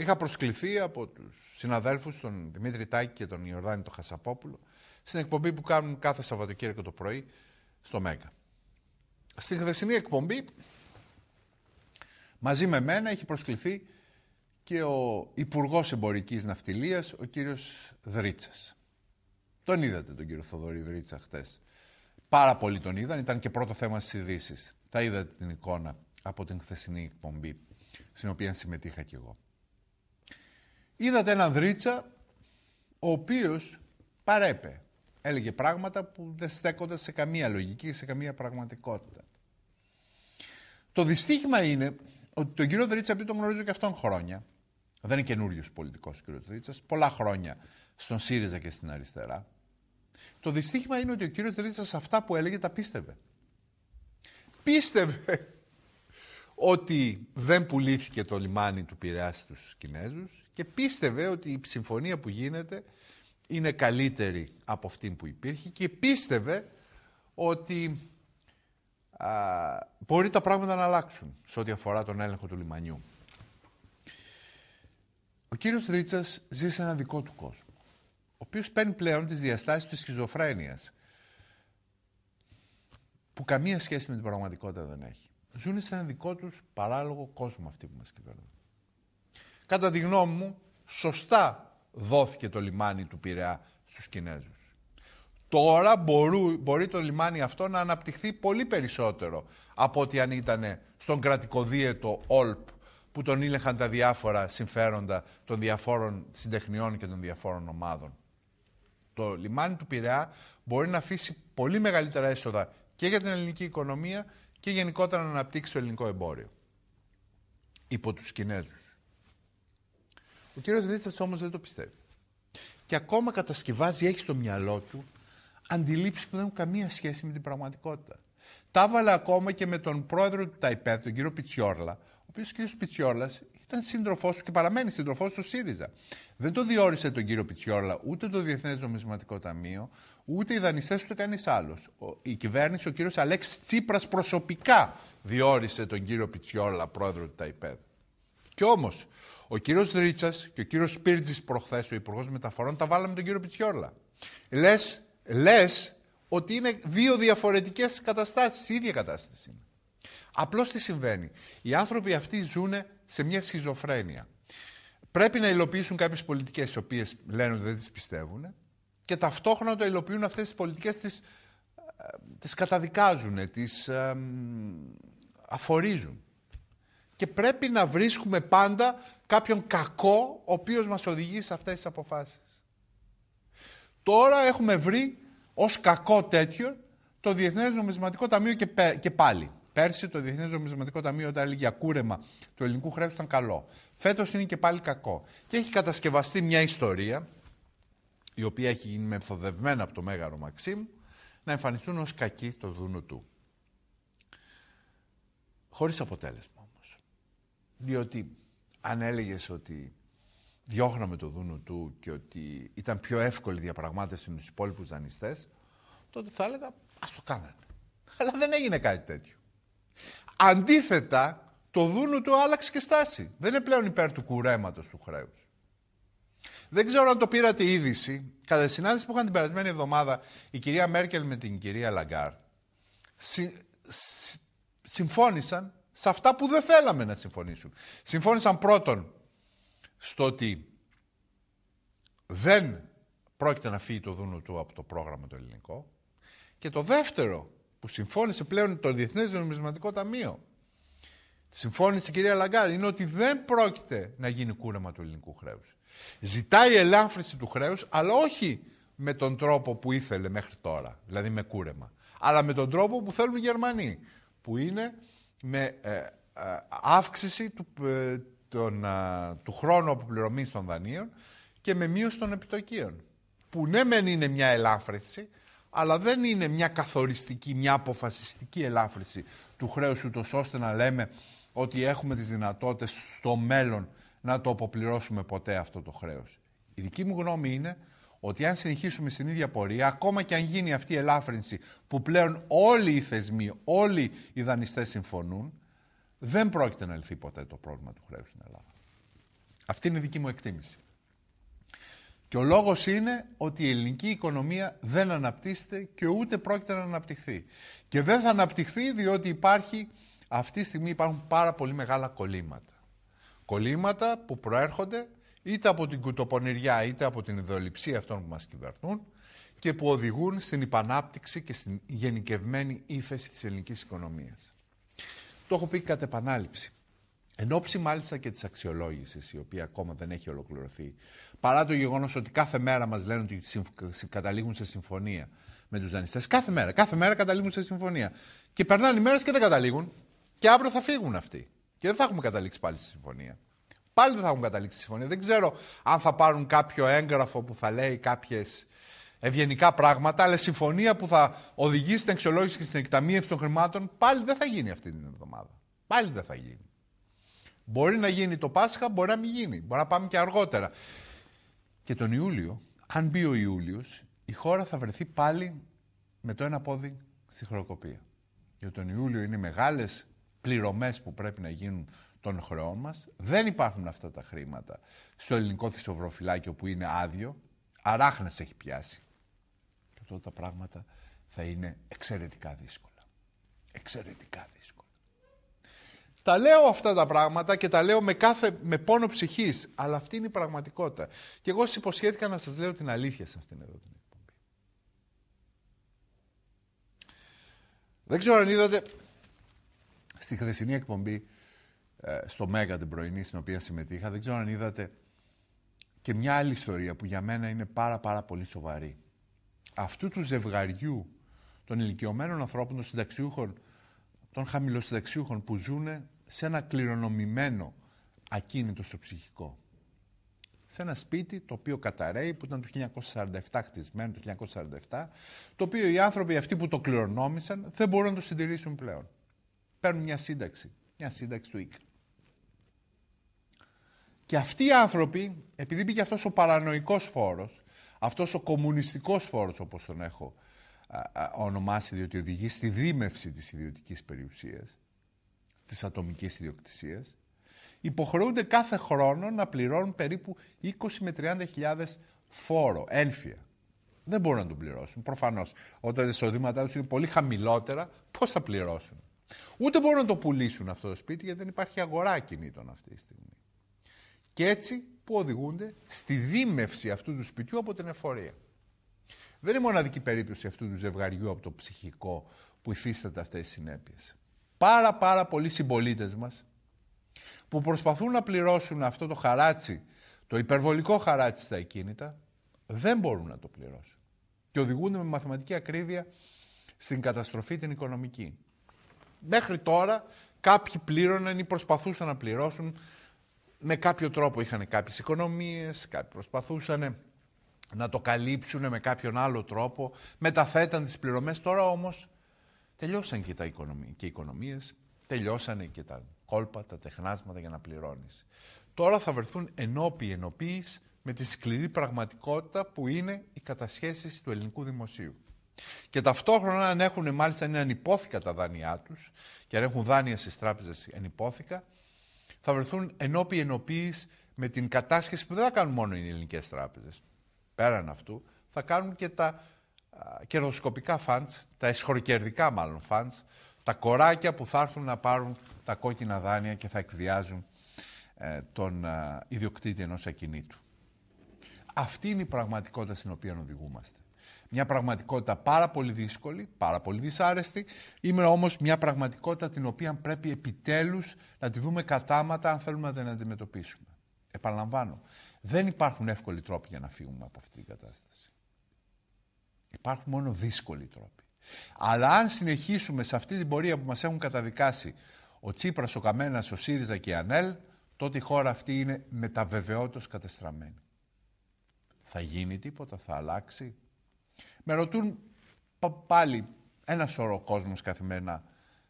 S1: Είχα προσκληθεί από τους συναδέλφους, τον Δημήτρη Τάκη και τον Ιορδάνη τον Χασαπόπουλο, στην εκπομπή που κάνουν κάθε Σαββατοκύριακο το πρωί στο ΜΕΚΑ. Στην χθεσινή εκπομπή, μαζί με μένα, έχει προσκληθεί και ο Υπουργός Εμπορικής Ναυτιλίας, ο κύριος Δρίτσας. Τον είδατε τον κύριο Θοδωρή Δρίτσα χτες. Πάρα πολύ τον είδαν, ήταν και πρώτο θέμα στις ειδήσεις. Τα είδατε την εικόνα από την χθεσινή εκπομπή, στην οποία συμμετείχα κι εγώ είδατε έναν δρίτσα ο οποίος παρέπε. Έλεγε πράγματα που δεν στέκονται σε καμία λογική, σε καμία πραγματικότητα. Το δυστύχημα είναι ότι τον κύριο Δρίτσα, επειδή τον γνωρίζω και αυτόν χρόνια, δεν είναι καινούριος πολιτικός ο κύριος Δρίτσας, πολλά χρόνια στον ΣΥΡΙΖΑ και στην αριστερά. Το δυστύχημα είναι ότι ο κύριος Δρίτσας αυτά που έλεγε τα πίστευε. Πίστευε ότι δεν πουλήθηκε το λιμάνι του Πειραιά στους Κινέζους και πίστευε ότι η συμφωνία που γίνεται είναι καλύτερη από αυτή που υπήρχε και πίστευε ότι α, μπορεί τα πράγματα να αλλάξουν σε ό,τι αφορά τον έλεγχο του λιμανιού. Ο κύριος Ρίτσας ζει σε έναν δικό του κόσμο, ο οποίος παίρνει πλέον τις διαστάσεις της σχιζοφρένειας, που καμία σχέση με την πραγματικότητα δεν έχει. Ζουν σε έναν δικό τους παράλογο κόσμο αυτοί που μας κυβερνούν. Κατά τη γνώμη μου, σωστά δόθηκε το λιμάνι του Πειραιά στους Κινέζους. Τώρα μπορεί το λιμάνι αυτό να αναπτυχθεί πολύ περισσότερο από ότι αν ήταν στον κρατικοδίαιτο ΟΛΠ που τον ήλεγχαν τα διάφορα συμφέροντα των διαφόρων συντεχνιών και των διαφόρων ομάδων. Το λιμάνι του Πειραιά μπορεί να αφήσει πολύ μεγαλύτερα έσοδα και για την ελληνική οικονομία και γενικότερα να αναπτύξει το ελληνικό εμπόριο. Υπό τους Κινέζους. Ο κύριος Δίτσας όμως δεν το πιστεύει. Και ακόμα κατασκευάζει, έχει στο μυαλό του, αντιλήψεις που δεν έχουν καμία σχέση με την πραγματικότητα. Τα έβαλε ακόμα και με τον πρόεδρο του ΤΑΙΠΕΔ, τον κύριο Πιτσιόρλα, ο οποίος κύριος Πιτσιόρλας ήταν σύντροφός του και παραμένει σύντροφός του ΣΥΡΙΖΑ. Δεν το διόρισε τον κύριο Πιτσιόρλα ούτε το Διεθνές Νομισματικό Ταμείο, ούτε οι δανειστές ούτε κανείς άλλος. Η κυβέρνηση, ο κύριος Αλέξη Τσίπρας προσωπικά διόρισε τον κύριο Πιτσιόρλα, πρόεδρο του ΤΑΙΠΕΔ. Και όμως ο κύριος Ρίτσας και ο κύριος Σπίρτζης προχθές, ο Υπουργός Μεταφορών, τα βάλαμε τον κύριο Πιτσιόρλα. Λες λες ότι είναι δύο διαφορετικές καταστάσεις, η ίδια κατάσταση είναι. Απλώς τι συμβαίνει. Οι άνθρωποι αυτοί ζουν σε μια σχιζοφρένεια. Πρέπει να υλοποιήσουν κάποιες πολιτικές, οι οποίες λένε ότι δεν τις πιστεύουν, και ταυτόχρονα το υλοποιούν αυτές τις πολιτικές, τις ε, τις καταδικάζουν, τις αφορίζουν. Και πρέπει να βρίσκουμε πάντα κάποιον κακό ο οποίος μας οδηγεί σε αυτές τις αποφάσεις. Τώρα έχουμε βρει ως κακό τέτοιο το Διεθνές Νομισματικό Ταμείο και, πάλι. Πέρσι το Διεθνές Νομισματικό Ταμείο όταν έλεγε για κούρεμα του ελληνικού χρέους ήταν καλό. Φέτος είναι και πάλι κακό. Και έχει κατασκευαστεί μια ιστορία η οποία έχει γίνει μεθοδευμένα από το Μέγαρο Μαξίμ να εμφανιστούν ως κακοί το δούνο του. Χωρίς αποτέλεσμα όμως. Διότι αν έλεγες ότι διώχναμε το δούνο του και ότι ήταν πιο εύκολη διαπραγμάτευση με τους υπόλοιπους δανειστές, τότε θα έλεγα ας το κάνανε. Αλλά δεν έγινε κάτι τέτοιο. Αντίθετα, το δούνο του άλλαξε και στάση. Δεν είναι πλέον υπέρ του κουρέματος του χρέους. Δεν ξέρω αν το πήρατε είδηση. Κατά τη συνάντηση που είχαν την περασμένη εβδομάδα η κυρία Μέρκελ με την κυρία Λαγκάρ, συμφώνησαν σε αυτά που δεν θέλαμε να συμφωνήσουν. Συμφώνησαν πρώτον στο ότι δεν πρόκειται να φύγει το δούνο του από το πρόγραμμα το ελληνικό. Και το δεύτερο που συμφώνησε πλέον το Διεθνές Νομισματικό Ταμείο, συμφώνησε η κυρία Λαγκάρη, είναι ότι δεν πρόκειται να γίνει κούρεμα του ελληνικού χρέους. Ζητάει ελάφρυνση του χρέους, αλλά όχι με τον τρόπο που ήθελε μέχρι τώρα, δηλαδή με κούρεμα, αλλά με τον τρόπο που θέλουν οι Γερμανοί, που είναι με ε, ε, αύξηση του, ε, τον, του χρόνου αποπληρωμής των δανείων και με μείωση των επιτοκίων. Που ναι, μεν είναι μια ελάφρυνση, αλλά δεν είναι μια καθοριστική, μια αποφασιστική ελάφρυνση του χρέους του ώστε να λέμε ότι έχουμε τις δυνατότητες στο μέλλον να το αποπληρώσουμε ποτέ αυτό το χρέος. Η δική μου γνώμη είναι ότι αν συνεχίσουμε στην ίδια πορεία, ακόμα και αν γίνει αυτή η ελάφρυνση που πλέον όλοι οι θεσμοί, όλοι οι δανειστές συμφωνούν, δεν πρόκειται να λυθεί ποτέ το πρόβλημα του χρέους στην Ελλάδα. Αυτή είναι η δική μου εκτίμηση. Και ο λόγος είναι ότι η ελληνική οικονομία δεν αναπτύσσεται και ούτε πρόκειται να αναπτυχθεί. Και δεν θα αναπτυχθεί διότι υπάρχει, αυτή τη στιγμή υπάρχουν πάρα πολύ μεγάλα κολλήματα. Κολλήματα που προέρχονται είτε από την κουτοπονηριά είτε από την ιδεολειψία αυτών που μας κυβερνούν και που οδηγούν στην υπανάπτυξη και στην γενικευμένη ύφεση της ελληνικής οικονομίας. Το έχω πει κατά επανάληψη. Εν ώψη μάλιστα και της αξιολόγησης, η οποία ακόμα δεν έχει ολοκληρωθεί, παρά το γεγονός ότι κάθε μέρα μας λένε ότι καταλήγουν σε συμφωνία με τους δανειστές. Κάθε μέρα, κάθε μέρα καταλήγουν σε συμφωνία. Και περνάνε οι μέρες και δεν καταλήγουν. Και αύριο θα φύγουν αυτοί. Και δεν θα έχουμε καταλήξει πάλι στη συμφωνία πάλι δεν θα έχουν καταλήξει συμφωνία. Δεν ξέρω αν θα πάρουν κάποιο έγγραφο που θα λέει κάποιες ευγενικά πράγματα, αλλά συμφωνία που θα οδηγήσει στην αξιολόγηση και στην εκταμείευση των χρημάτων πάλι δεν θα γίνει αυτή την εβδομάδα. Πάλι δεν θα γίνει. Μπορεί να γίνει το Πάσχα, μπορεί να μην γίνει. Μπορεί να πάμε και αργότερα. Και τον Ιούλιο, αν μπει ο Ιούλιος, η χώρα θα βρεθεί πάλι με το ένα πόδι στη χροκοπία. Για τον Ιούλιο είναι μεγάλες πληρωμές που πρέπει να γίνουν των χρεών μας. Δεν υπάρχουν αυτά τα χρήματα στο ελληνικό θησοβροφυλάκιο που είναι άδειο. Αράχνες έχει πιάσει. Και τότε τα πράγματα θα είναι εξαιρετικά δύσκολα. Εξαιρετικά δύσκολα. Τα λέω αυτά τα πράγματα και τα λέω με, κάθε, με πόνο ψυχής, αλλά αυτή είναι η πραγματικότητα. Και εγώ σας υποσχέθηκα να σας λέω την αλήθεια σε αυτήν εδώ την εκπομπή. Δεν ξέρω αν είδατε, στη χθεσινή εκπομπή ε, στο Μέγα την πρωινή στην οποία συμμετείχα, δεν ξέρω αν είδατε και μια άλλη ιστορία που για μένα είναι πάρα πάρα πολύ σοβαρή. Αυτού του ζευγαριού των ηλικιωμένων ανθρώπων, των συνταξιούχων, των χαμηλοσυνταξιούχων που ζουν σε ένα κληρονομημένο ακίνητο στο ψυχικό. Σε ένα σπίτι το οποίο καταραίει, που ήταν το 1947 χτισμένο, το 1947, το οποίο οι άνθρωποι αυτοί που το κληρονόμησαν δεν μπορούν να το συντηρήσουν πλέον παίρνουν μια σύνταξη. Μια σύνταξη του ΙΚΑ. Και αυτοί οι άνθρωποι, επειδή μπήκε αυτός ο παρανοϊκός φόρος, αυτός ο κομμουνιστικός φόρος όπως τον έχω ονομάσει, διότι οδηγεί στη δίμευση της ιδιωτικής περιουσίας, της ατομικής ιδιοκτησίας, υποχρεούνται κάθε χρόνο να πληρώνουν περίπου 20 με 30 χιλιάδες φόρο, ένφια. Δεν μπορούν να τον πληρώσουν. Προφανώς, όταν τα εισοδήματά τους είναι πολύ χαμηλότερα, πώς θα πληρώσουν. Ούτε μπορούν να το πουλήσουν αυτό το σπίτι γιατί δεν υπάρχει αγορά κινήτων αυτή τη στιγμή. Και έτσι που οδηγούνται στη δίμευση αυτού του σπιτιού από την εφορία. Δεν είναι μοναδική περίπτωση αυτού του ζευγαριού από το ψυχικό που υφίσταται αυτές οι συνέπειες. Πάρα πάρα πολλοί συμπολίτες μας που προσπαθούν να πληρώσουν αυτό το χαράτσι, το υπερβολικό χαράτσι στα τα, δεν μπορούν να το πληρώσουν. Και οδηγούνται με μαθηματική ακρίβεια στην καταστροφή την οικονομική. Μέχρι τώρα κάποιοι πλήρωναν ή προσπαθούσαν να πληρώσουν. Με κάποιο τρόπο είχαν κάποιες οικονομίες, κάποιοι προσπαθούσαν να το καλύψουν με κάποιον άλλο τρόπο. Μεταθέταν τις πληρωμές. Τώρα όμως τελειώσαν και, τα οικονομίες, και οι και τα κόλπα, τα τεχνάσματα για να πληρώνεις. Τώρα θα βρεθούν ενώπιοι ενωπείς με τη σκληρή πραγματικότητα που είναι η κατασχέσεις του ελληνικού δημοσίου. Και ταυτόχρονα αν έχουν μάλιστα είναι ανυπόθηκα τα δάνειά τους και αν έχουν δάνεια στις τράπεζες ενυπόθηκα, θα βρεθούν ενώπιοι ενωπή με την κατάσχεση που δεν θα κάνουν μόνο οι ελληνικές τράπεζες. Πέραν αυτού θα κάνουν και τα κερδοσκοπικά funds, τα εσχορικερδικά μάλλον funds, τα κοράκια που θα έρθουν να πάρουν τα κόκκινα δάνεια και θα εκβιάζουν ε, τον ιδιοκτήτη ενός ακινήτου. Αυτή είναι η πραγματικότητα στην οποία οδηγούμαστε. Μια πραγματικότητα πάρα πολύ δύσκολη, πάρα πολύ δυσάρεστη. Είμαι όμως μια πραγματικότητα την οποία πρέπει επιτέλους να τη δούμε κατάματα αν θέλουμε να την αντιμετωπίσουμε. Επαναλαμβάνω, δεν υπάρχουν εύκολοι τρόποι για να φύγουμε από αυτή την κατάσταση. Υπάρχουν μόνο δύσκολοι τρόποι. Αλλά αν συνεχίσουμε σε αυτή την πορεία που μας έχουν καταδικάσει ο Τσίπρας, ο Καμένας, ο ΣΥΡΙΖΑ και η ΑΝΕΛ, τότε η χώρα αυτή είναι μεταβεβαιώτος κατεστραμμένη. Θα γίνει τίποτα, θα αλλάξει. Με ρωτούν πάλι ένα σωρό κόσμος καθημερινά.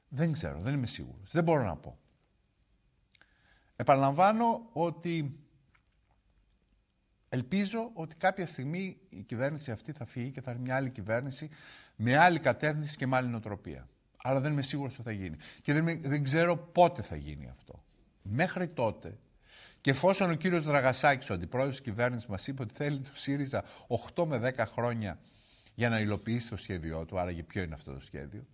S1: Δεν ξέρω, δεν είμαι σίγουρος. Δεν μπορώ να πω. Επαναλαμβάνω ότι ελπίζω ότι κάποια στιγμή η κυβέρνηση αυτή θα φύγει και θα είναι μια άλλη κυβέρνηση με άλλη κατεύθυνση και με άλλη νοοτροπία. Αλλά δεν είμαι σίγουρος ότι θα γίνει. Και δεν, ξέρω πότε θα γίνει αυτό. Μέχρι τότε και εφόσον ο κύριος Δραγασάκης, ο αντιπρόεδρος της κυβέρνησης, μας είπε ότι θέλει το ΣΥΡΙΖΑ 8 με 10 χρόνια για να υλοποιήσει το σχέδιό του, άραγε ποιο είναι αυτό το σχέδιο,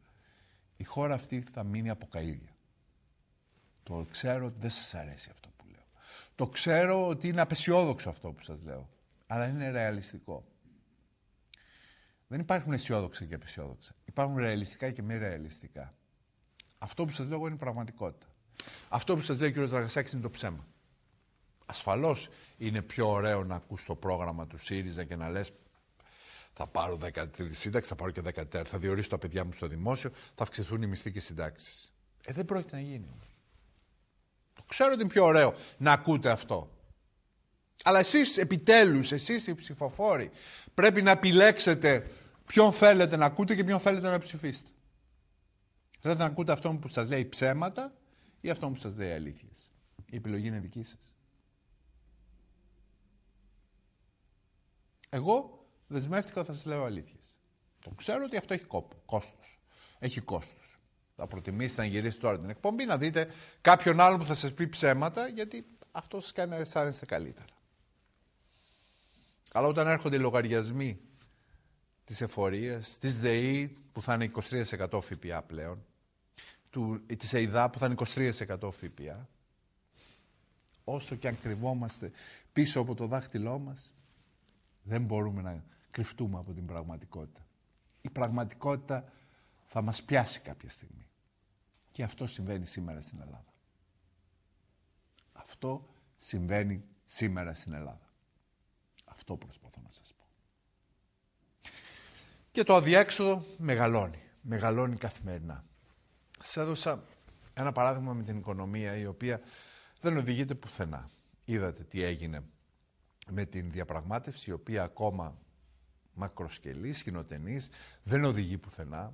S1: η χώρα αυτή θα μείνει από καΐδια. Το ξέρω ότι δεν σας αρέσει αυτό που λέω. Το ξέρω ότι είναι απεσιόδοξο αυτό που σας λέω, αλλά είναι ρεαλιστικό. Δεν υπάρχουν αισιόδοξα και απεσιόδοξα. Υπάρχουν ρεαλιστικά και μη ρεαλιστικά. Αυτό που σας λέω είναι πραγματικότητα. Αυτό που σας λέει ο κ. Δραγασάκης είναι το ψέμα. Ασφαλώς είναι πιο ωραίο να ακούς το πρόγραμμα του ΣΥΡΙΖΑ και να λες θα πάρω 13 σύνταξη, θα πάρω και 14, θα διορίσω τα παιδιά μου στο δημόσιο, θα αυξηθούν οι μισθοί και συντάξεις. Ε, δεν πρόκειται να γίνει όμως. Το ξέρω ότι είναι πιο ωραίο να ακούτε αυτό. Αλλά εσείς επιτέλους, εσείς οι ψηφοφόροι, πρέπει να επιλέξετε ποιον θέλετε να ακούτε και ποιον θέλετε να ψηφίσετε. Θέλετε να ακούτε αυτόν που σας λέει ψέματα ή αυτόν που σας λέει αλήθειες. Η επιλογή είναι δική σας. Εγώ Δεσμεύτηκα, θα σας λέω αλήθειες. Το ξέρω ότι αυτό έχει κόστος. Έχει κόστος. Θα προτιμήσετε να γυρίσετε τώρα την εκπομπή, να δείτε κάποιον άλλον που θα σας πει ψέματα, γιατί αυτό σας κάνει να αισθάνεστε καλύτερα. Αλλά όταν έρχονται οι λογαριασμοί της εφορίας, της ΔΕΗ που θα είναι 23% ΦΠΑ πλέον, της ΕΙΔΑ που θα είναι 23% ΦΠΑ, όσο και αν κρυβόμαστε πίσω από το δάχτυλό μας, δεν μπορούμε να κρυφτούμε από την πραγματικότητα. Η πραγματικότητα θα μας πιάσει κάποια στιγμή. Και αυτό συμβαίνει σήμερα στην Ελλάδα. Αυτό συμβαίνει σήμερα στην Ελλάδα. Αυτό προσπαθώ να σας πω. Και το αδιέξοδο μεγαλώνει. Μεγαλώνει καθημερινά. Σας έδωσα ένα παράδειγμα με την οικονομία η οποία δεν οδηγείται πουθενά. Είδατε τι έγινε με την διαπραγμάτευση η οποία ακόμα μακροσκελής, σκηνοτενή, δεν οδηγεί πουθενά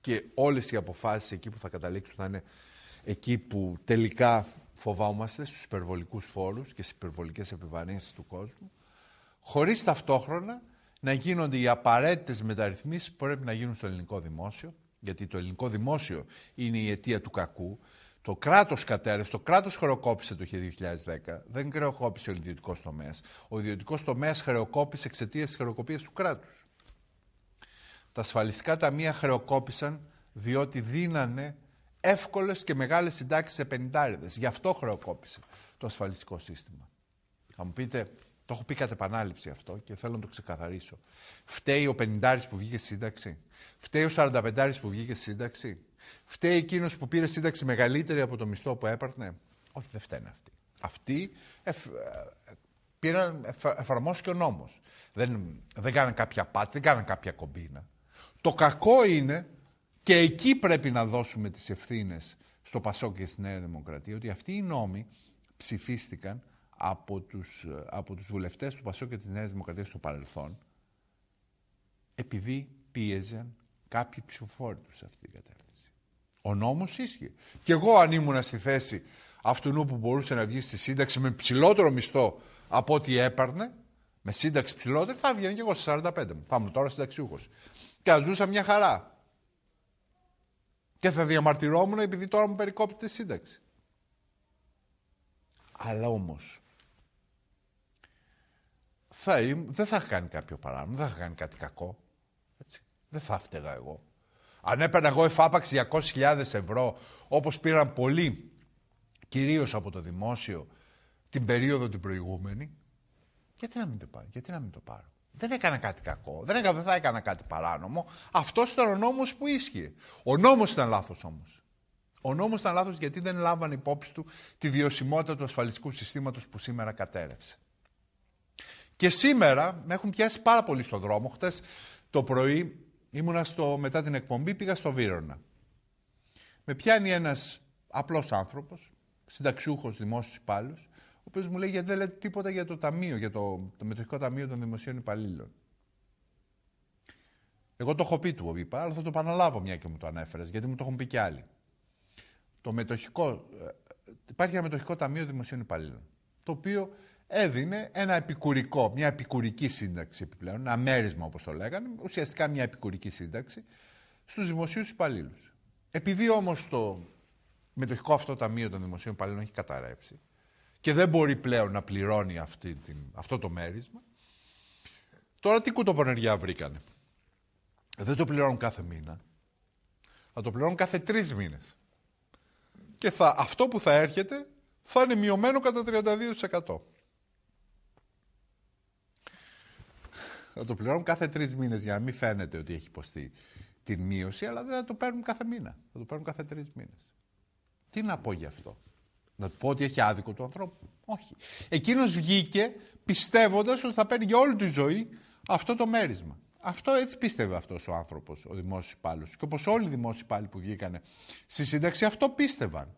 S1: και όλες οι αποφάσεις εκεί που θα καταλήξουν θα είναι εκεί που τελικά φοβάμαστε στους υπερβολικούς φόρους και στις υπερβολικές επιβαρύνσεις του κόσμου, χωρίς ταυτόχρονα να γίνονται οι απαραίτητες μεταρρυθμίσεις που πρέπει να γίνουν στο ελληνικό δημόσιο, γιατί το ελληνικό δημόσιο είναι η αιτία του κακού. Το κράτος κατέρευσε, το κράτος χρεοκόπησε το 2010. Δεν χρεοκόπησε ο ιδιωτικός τομέας. Ο ιδιωτικός τομέας χρεοκόπησε εξαιτίας της χρεοκοπίας του κράτους. Τα ασφαλιστικά ταμεία χρεοκόπησαν διότι δίνανε εύκολες και μεγάλες συντάξεις σε πενιντάριδε. Γι' αυτό χρεοκόπησε το ασφαλιστικό σύστημα. Θα μου πείτε, το έχω πει κατά επανάληψη αυτό και θέλω να το ξεκαθαρίσω. Φταίει ο 50 που βγήκε σύνταξη. Φταίει ο 45 που βγήκε σύνταξη. Φταίει εκείνος που πήρε σύνταξη μεγαλύτερη από το μισθό που έπαιρνε. Όχι, δεν φταίνε αυτοί. Αυτοί εφ, ε, πήραν, εφ, και ο νόμος. Δεν, δεν κάναν κάποια πάτη, δεν κάναν κάποια κομπίνα. Το κακό είναι και εκεί πρέπει να δώσουμε τις ευθύνες στο Πασό και στη Νέα Δημοκρατία ότι αυτοί οι νόμοι ψηφίστηκαν από τους, από τους βουλευτές του Πασό και της Νέας Δημοκρατίας στο παρελθόν επειδή πίεζαν κάποιοι ψηφοφόροι τους σε αυτή την κατεύθυνση. Ο νόμος ίσχυε. Και εγώ αν ήμουν στη θέση αυτού που μπορούσε να βγει στη σύνταξη με ψηλότερο μισθό από ό,τι έπαιρνε, με σύνταξη ψηλότερη, θα βγαίνει και εγώ στις 45 μου. Θα ήμουν τώρα συνταξιούχος. Και θα ζούσα μια χαρά. Και θα διαμαρτυρόμουν επειδή τώρα μου περικόπτεται η σύνταξη. Αλλά όμως, θα δεν θα κάνει κάποιο παράνομο, δεν θα κάνει κάτι κακό. Έτσι. Δεν θα φταίγα εγώ. Αν έπαιρνα εγώ εφάπαξ 200.000 ευρώ, όπως πήραν πολλοί, κυρίως από το δημόσιο, την περίοδο την προηγούμενη, γιατί να μην το, πάρω, γιατί να μην το πάρω. Δεν έκανα κάτι κακό, δεν, έκανα, δεν θα έκανα κάτι παράνομο. Αυτός ήταν ο νόμος που ίσχυε. Ο νόμος ήταν λάθος όμως. Ο νόμος ήταν λάθος γιατί δεν λάμβανε υπόψη του τη βιωσιμότητα του ασφαλιστικού συστήματος που σήμερα κατέρευσε. Και σήμερα με έχουν πιάσει πάρα πολύ στον δρόμο. χθε το πρωί Ήμουνα στο, μετά την εκπομπή, πήγα στο Βύρονα. Με πιάνει ένας απλός άνθρωπος, συνταξιούχος δημόσιος υπάλληλος, ο οποίος μου λέει γιατί δεν λέτε τίποτα για το ταμείο, για το, το μετοχικό ταμείο των δημοσίων υπαλλήλων. Εγώ το έχω πει του, είπα, αλλά θα το επαναλάβω μια και μου το ανέφερες, γιατί μου το έχουν πει και άλλοι. Το μετοχικό, ε, υπάρχει ένα μετοχικό ταμείο δημοσίων υπαλλήλων, το οποίο έδινε ένα επικουρικό, μια επικουρική σύνταξη επιπλέον, ένα μέρισμα όπως το λέγανε, ουσιαστικά μια επικουρική σύνταξη, στους δημοσίους υπαλλήλους. Επειδή όμως το μετοχικό αυτό ταμείο των δημοσίων υπαλλήλων έχει καταρρεύσει και δεν μπορεί πλέον να πληρώνει αυτή την, αυτό το μέρισμα, τώρα τι κουτοπονεριά βρήκανε. Δεν το πληρώνουν κάθε μήνα, θα το πληρώνουν κάθε τρεις μήνες. Και θα, αυτό που θα έρχεται θα είναι μειωμένο κατά 32%. Θα το πληρώνουν κάθε τρεις μήνες για να μην φαίνεται ότι έχει υποστεί την μείωση, αλλά δεν θα το παίρνουν κάθε μήνα. Θα το παίρνουν κάθε τρεις μήνες. Τι να πω γι' αυτό. Να του πω ότι έχει άδικο του ανθρώπου. Όχι. Εκείνος βγήκε πιστεύοντας ότι θα παίρνει για όλη τη ζωή αυτό το μέρισμα. Αυτό έτσι πίστευε αυτός ο άνθρωπος, ο δημόσιος υπάλληλος. Και όπως όλοι οι δημόσιοι υπάλληλοι που βγήκανε στη σύνταξη, αυτό πίστευαν.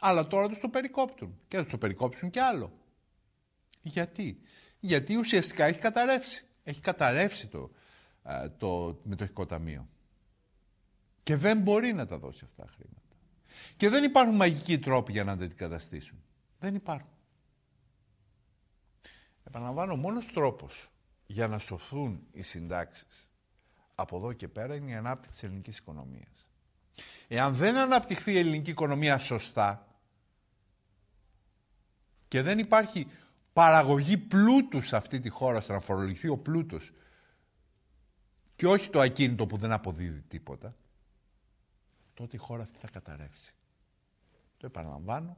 S1: Αλλά τώρα τους το περικόπτουν. Και θα τους το περικόψουν κι άλλο. Γιατί. Γιατί ουσιαστικά έχει καταρρεύσει. Έχει καταρρεύσει το, το μετοχικό ταμείο. Και δεν μπορεί να τα δώσει αυτά τα χρήματα. Και δεν υπάρχουν μαγικοί τρόποι για να αντικαταστήσουν. Δεν υπάρχουν. Επαναλαμβάνω, ο μόνος τρόπος για να σωθούν οι συντάξεις από εδώ και πέρα είναι η ανάπτυξη της ελληνικής οικονομίας. Εάν δεν αναπτυχθεί η ελληνική οικονομία σωστά και δεν υπάρχει παραγωγή πλούτους σε αυτή τη χώρα, στο να ο πλούτος και όχι το ακίνητο που δεν αποδίδει τίποτα, τότε η χώρα αυτή θα καταρρεύσει. Το επαναλαμβάνω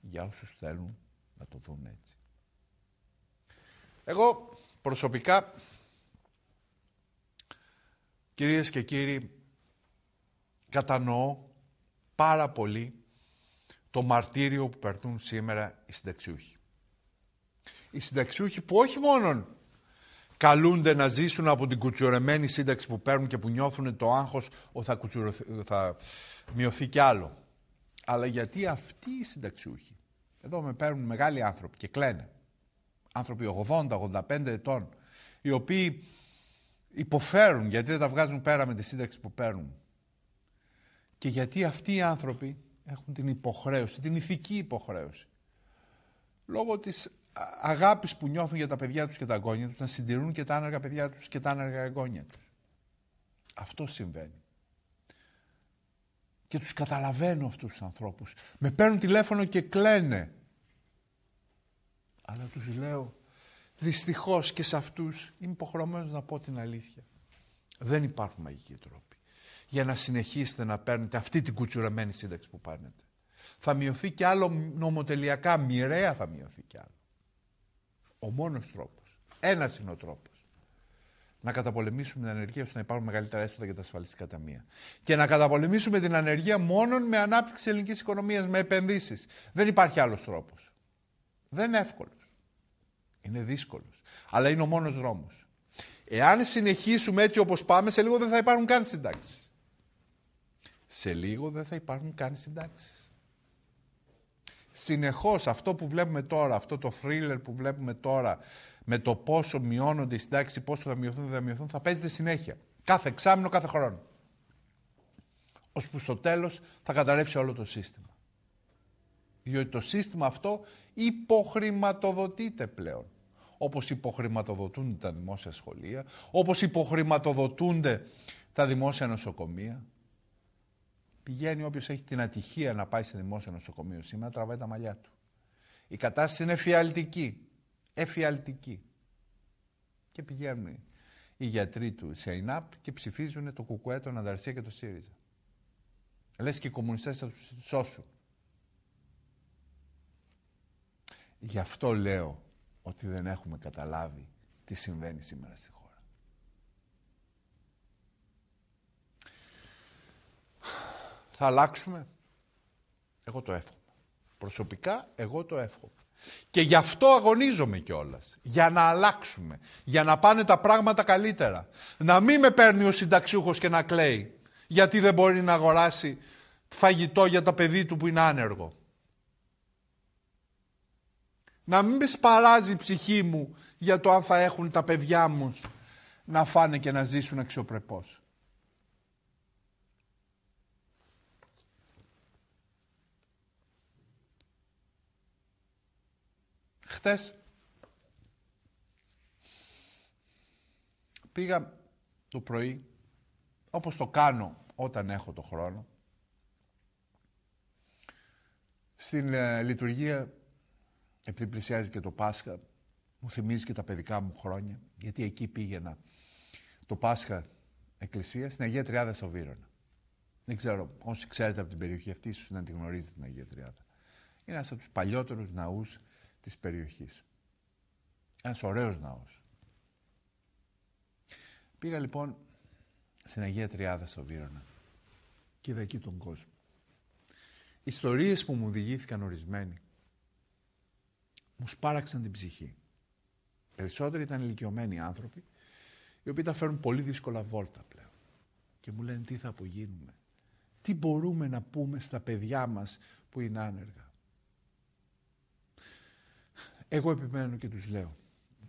S1: για όσους θέλουν να το δουν έτσι. Εγώ προσωπικά, κυρίες και κύριοι, κατανοώ πάρα πολύ το μαρτύριο που περνούν σήμερα οι συνταξιούχοι οι συνταξιούχοι που όχι μόνον καλούνται να ζήσουν από την κουτσουρεμένη σύνταξη που παίρνουν και που νιώθουν το άγχος ότι θα, θα μειωθεί κι άλλο. Αλλά γιατί αυτοί οι συνταξιούχοι, εδώ με παίρνουν μεγάλοι άνθρωποι και κλαίνε, άνθρωποι 80-85 ετών, οι οποίοι υποφέρουν γιατί δεν τα βγάζουν πέρα με τη σύνταξη που παίρνουν. Και γιατί αυτοί οι άνθρωποι έχουν την υποχρέωση, την ηθική υποχρέωση, λόγω της αγάπης που νιώθουν για τα παιδιά τους και τα αγώνια τους, να συντηρούν και τα άνεργα παιδιά τους και τα άνεργα αγώνια τους. Αυτό συμβαίνει. Και τους καταλαβαίνω αυτούς τους ανθρώπους. Με παίρνουν τηλέφωνο και κλαίνε. Αλλά τους λέω, δυστυχώς και σε αυτούς είμαι υποχρεωμένος να πω την αλήθεια. Δεν υπάρχουν μαγικοί τρόποι για να συνεχίσετε να παίρνετε αυτή την κουτσουρεμένη σύνταξη που παίρνετε. Θα μειωθεί κι άλλο νομοτελειακά, μοιραία θα μειωθεί κι άλλο. Ο μόνος τρόπος, ένας είναι ο τρόπος. Να καταπολεμήσουμε την ανεργία ώστε να υπάρχουν μεγαλύτερα έσοδα για τα ασφαλιστικά ταμεία. Και να καταπολεμήσουμε την ανεργία μόνο με ανάπτυξη ελληνικής οικονομίας, με επενδύσεις. Δεν υπάρχει άλλος τρόπος. Δεν είναι εύκολος. Είναι δύσκολος. Αλλά είναι ο μόνος δρόμος. Εάν συνεχίσουμε έτσι όπως πάμε, σε λίγο δεν θα υπάρχουν καν συντάξεις. Σε λίγο δεν θα υπάρχουν καν συντάξεις συνεχώς αυτό που βλέπουμε τώρα, αυτό το thriller που βλέπουμε τώρα, με το πόσο μειώνονται οι συντάξεις, πόσο θα μειωθούν, θα μειωθούν, θα παίζεται συνέχεια. Κάθε εξάμεινο, κάθε χρόνο. που στο τέλος θα καταρρεύσει όλο το σύστημα. Διότι το σύστημα αυτό υποχρηματοδοτείται πλέον. Όπως υποχρηματοδοτούνται τα δημόσια σχολεία, όπως υποχρηματοδοτούνται τα δημόσια νοσοκομεία, Πηγαίνει όποιος έχει την ατυχία να πάει σε δημόσιο νοσοκομείο σήμερα, τραβάει τα μαλλιά του. Η κατάσταση είναι εφιαλτική. Εφιαλτική. Και πηγαίνουν οι γιατροί του σε ΕΙΝΑΠ και ψηφίζουν το Κουκουέ, τον Ανταρσία και το ΣΥΡΙΖΑ. Λες και οι κομμουνιστές θα τους σώσουν. Γι' αυτό λέω ότι δεν έχουμε καταλάβει τι συμβαίνει σήμερα στη Θα αλλάξουμε. Εγώ το εύχομαι. Προσωπικά εγώ το εύχομαι. Και γι' αυτό αγωνίζομαι κιόλας. Για να αλλάξουμε. Για να πάνε τα πράγματα καλύτερα. Να μην με παίρνει ο συνταξιούχος και να κλαίει. Γιατί δεν μπορεί να αγοράσει φαγητό για το παιδί του που είναι άνεργο. Να μην με σπαράζει η ψυχή μου για το αν θα έχουν τα παιδιά μου να φάνε και να ζήσουν αξιοπρεπώς. πήγα το πρωί, όπως το κάνω όταν έχω το χρόνο, στην ε, λειτουργία, επειδή πλησιάζει και το Πάσχα, μου θυμίζει και τα παιδικά μου χρόνια, γιατί εκεί πήγαινα το Πάσχα Εκκλησία, στην Αγία Τριάδα στο Βύρονα. Δεν ξέρω, όσοι ξέρετε από την περιοχή αυτή, ίσως να την γνωρίζετε την Αγία Τριάδα. Είναι ένας από τους παλιότερους ναούς της περιοχής. Ένας ωραίος ναός. Πήγα λοιπόν στην Αγία Τριάδα στο Βύρονα και είδα εκεί τον κόσμο. Ιστορίες που μου διηγήθηκαν ορισμένοι μου σπάραξαν την ψυχή. Περισσότεροι ήταν ηλικιωμένοι άνθρωποι οι οποίοι τα φέρουν πολύ δύσκολα βόλτα πλέον. Και μου λένε τι θα απογίνουμε. Τι μπορούμε να πούμε στα παιδιά μας που είναι άνεργα. Εγώ επιμένω και τους λέω,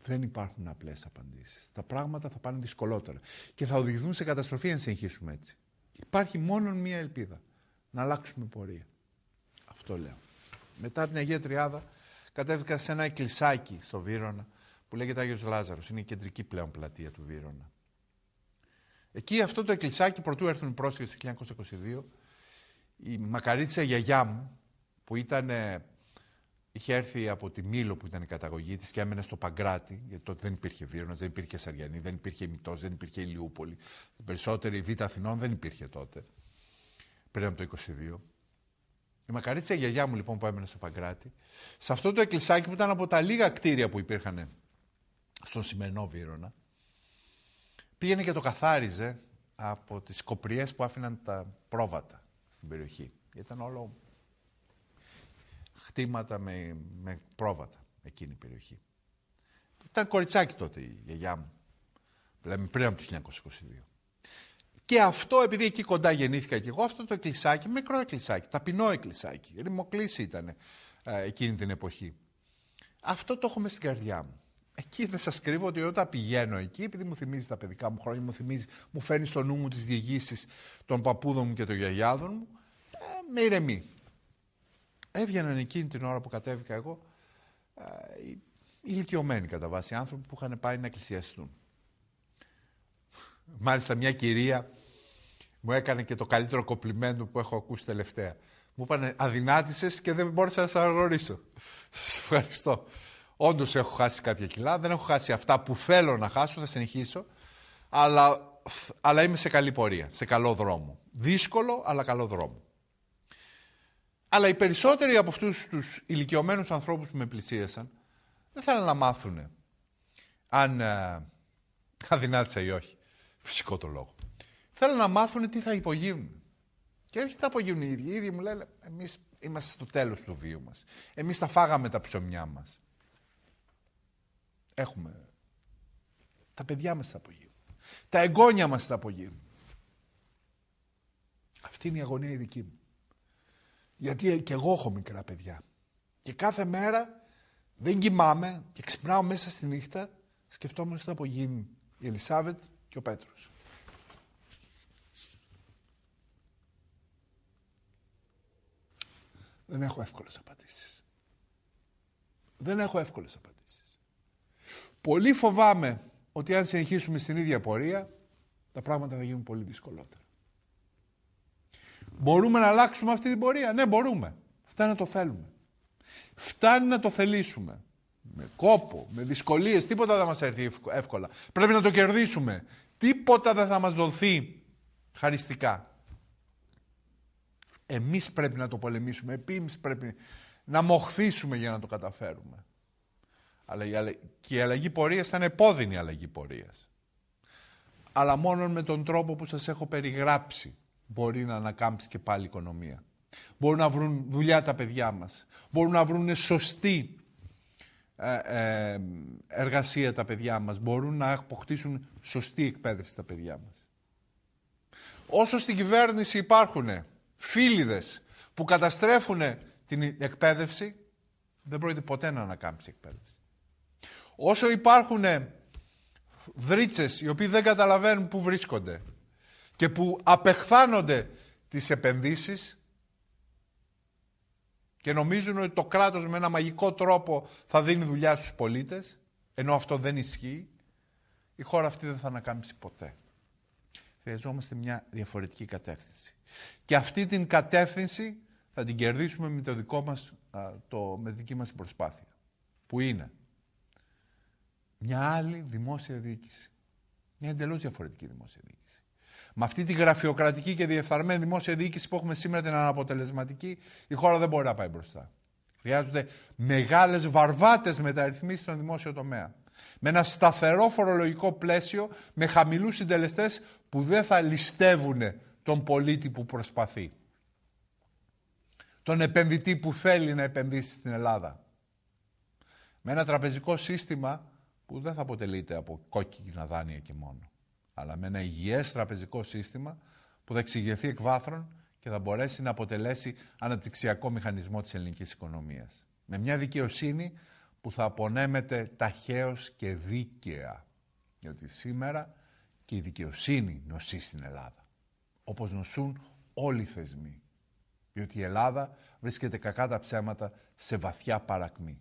S1: δεν υπάρχουν απλές απαντήσεις. Τα πράγματα θα πάνε δυσκολότερα και θα οδηγηθούν σε καταστροφή αν συνεχίσουμε έτσι. Υπάρχει μόνο μία ελπίδα, να αλλάξουμε πορεία. Αυτό λέω. Μετά την Αγία Τριάδα κατέβηκα σε ένα εκκλησάκι στο Βύρονα που λέγεται Άγιος Λάζαρος. Είναι η κεντρική πλέον πλατεία του Βύρονα. Εκεί αυτό το εκκλησάκι, πρωτού έρθουν οι πρόσφυγες το 1922, η μακαρίτσα γιαγιά μου, που ήταν Είχε έρθει από τη Μήλο που ήταν η καταγωγή της και έμενε στο Παγκράτη, γιατί τότε δεν υπήρχε Βίρονας, δεν υπήρχε Σαριανή, δεν υπήρχε Μητός, δεν υπήρχε Ηλιούπολη. Οι περισσότεροι Β' Αθηνών δεν υπήρχε τότε, πριν από το 22. Η μακαρίτσα γιαγιά μου λοιπόν που έμενε στο Παγκράτη, σε αυτό το εκκλησάκι που ήταν από τα λίγα κτίρια που υπήρχαν στον σημερινό Βύρονα, πήγαινε και το καθάριζε από τις κοπριές που άφηναν τα πρόβατα στην περιοχή. Ήταν όλο χτήματα με, με πρόβατα εκείνη η περιοχή. Ήταν κοριτσάκι τότε η γιαγιά μου. Λέμε πριν από το 1922. Και αυτό, επειδή εκεί κοντά γεννήθηκα και εγώ, αυτό το εκκλησάκι, μικρό εκκλησάκι, ταπεινό εκκλησάκι, ρημοκλήση ήταν ε, εκείνη την εποχή. Αυτό το έχω στην καρδιά μου. Εκεί δεν σας κρύβω ότι όταν πηγαίνω εκεί, επειδή μου θυμίζει τα παιδικά μου χρόνια, μου, θυμίζει, μου φέρνει στο νου μου τις διηγήσεις των παππούδων μου και των γιαγιάδων μου, ε, με ηρεμεί έβγαιναν εκείνη την ώρα που κατέβηκα εγώ οι ηλικιωμένοι κατά βάση άνθρωποι που είχαν πάει να εκκλησιαστούν. Μάλιστα μια κυρία μου έκανε και το καλύτερο κοπλιμέντο που έχω ακούσει τελευταία. Μου είπανε αδυνάτησες και δεν μπόρεσα να σα αναγνωρίσω. Σας ευχαριστώ. Όντως έχω χάσει κάποια κιλά, δεν έχω χάσει αυτά που θέλω να χάσω, θα συνεχίσω, αλλά, αλλά είμαι σε καλή πορεία, σε καλό δρόμο. Δύσκολο, αλλά καλό δρόμο. Αλλά οι περισσότεροι από αυτούς τους ηλικιωμένους ανθρώπους που με πλησίασαν δεν θέλαν να μάθουν αν ε, αδυνάτησα ή όχι. Φυσικό το λόγο. Θέλουν να μάθουν τι θα υπογείουν. Και όχι τι θα υπογείουν οι ίδιοι. Οι ίδιοι μου λένε εμείς είμαστε στο τέλος του βίου μας. Εμείς τα φάγαμε τα ψωμιά μας. Έχουμε. Τα παιδιά μας τα απογείουν. Τα εγγόνια μας τα απογείουν. Αυτή είναι η αγωνία η δική μου. Γιατί και εγώ έχω μικρά παιδιά. Και κάθε μέρα δεν κοιμάμαι και ξυπνάω μέσα στη νύχτα σκεφτόμουν τι θα απογίνει η Ελισάβετ και ο Πέτρος. Δεν έχω εύκολες απαντήσεις. Δεν έχω εύκολες απαντήσεις. Πολύ φοβάμαι ότι αν συνεχίσουμε στην ίδια πορεία, τα πράγματα θα γίνουν πολύ δυσκολότερα. Μπορούμε να αλλάξουμε αυτή την πορεία. Ναι, μπορούμε. Φτάνει να το θέλουμε. Φτάνει να το θελήσουμε. Με κόπο, με δυσκολίες, τίποτα δεν θα μας έρθει εύκολα. Πρέπει να το κερδίσουμε. Τίποτα δεν θα μας δοθεί χαριστικά. Εμείς πρέπει να το πολεμήσουμε. Εμείς πρέπει να μοχθήσουμε για να το καταφέρουμε. Αλλά Και η αλλαγή πορείας είναι επώδυνη αλλαγή πορείας. Αλλά μόνο με τον τρόπο που σας έχω περιγράψει μπορεί να ανακάμψει και πάλι η οικονομία. Μπορούν να βρουν δουλειά τα παιδιά μας. Μπορούν να βρουν σωστή ε, ε, εργασία τα παιδιά μας. Μπορούν να αποκτήσουν σωστή εκπαίδευση τα παιδιά μας. Όσο στην κυβέρνηση υπάρχουν φίλιδες που καταστρέφουν την εκπαίδευση, δεν πρόκειται ποτέ να ανακάμψει η εκπαίδευση. Όσο υπάρχουν δρίτσες οι οποίοι δεν καταλαβαίνουν πού βρίσκονται, και που απεχθάνονται τις επενδύσεις και νομίζουν ότι το κράτος με ένα μαγικό τρόπο θα δίνει δουλειά στους πολίτες, ενώ αυτό δεν ισχύει, η χώρα αυτή δεν θα ανακάμψει ποτέ. Χρειαζόμαστε μια διαφορετική κατεύθυνση. Και αυτή την κατεύθυνση θα την κερδίσουμε με, το δικό μας, το, με δική μας προσπάθεια. Που είναι μια άλλη δημόσια διοίκηση. Μια εντελώς διαφορετική δημόσια διοίκηση. Με αυτή τη γραφειοκρατική και διεφθαρμένη δημόσια διοίκηση που έχουμε σήμερα την αναποτελεσματική, η χώρα δεν μπορεί να πάει μπροστά. Χρειάζονται μεγάλες βαρβάτες μεταρρυθμίσεις στον δημόσιο τομέα. Με ένα σταθερό φορολογικό πλαίσιο, με χαμηλούς συντελεστές που δεν θα ληστεύουν τον πολίτη που προσπαθεί. Τον επενδυτή που θέλει να επενδύσει στην Ελλάδα. Με ένα τραπεζικό σύστημα που δεν θα αποτελείται από κόκκινα δάνεια και μόνο αλλά με ένα υγιές τραπεζικό σύστημα που θα εξηγηθεί εκ βάθρων και θα μπορέσει να αποτελέσει αναπτυξιακό μηχανισμό της ελληνικής οικονομίας. Με μια δικαιοσύνη που θα απονέμεται ταχαίως και δίκαια. Γιατί σήμερα και η δικαιοσύνη νοσεί στην Ελλάδα. Όπως νοσούν όλοι οι θεσμοί. Διότι η Ελλάδα βρίσκεται κακά τα ψέματα σε βαθιά παρακμή.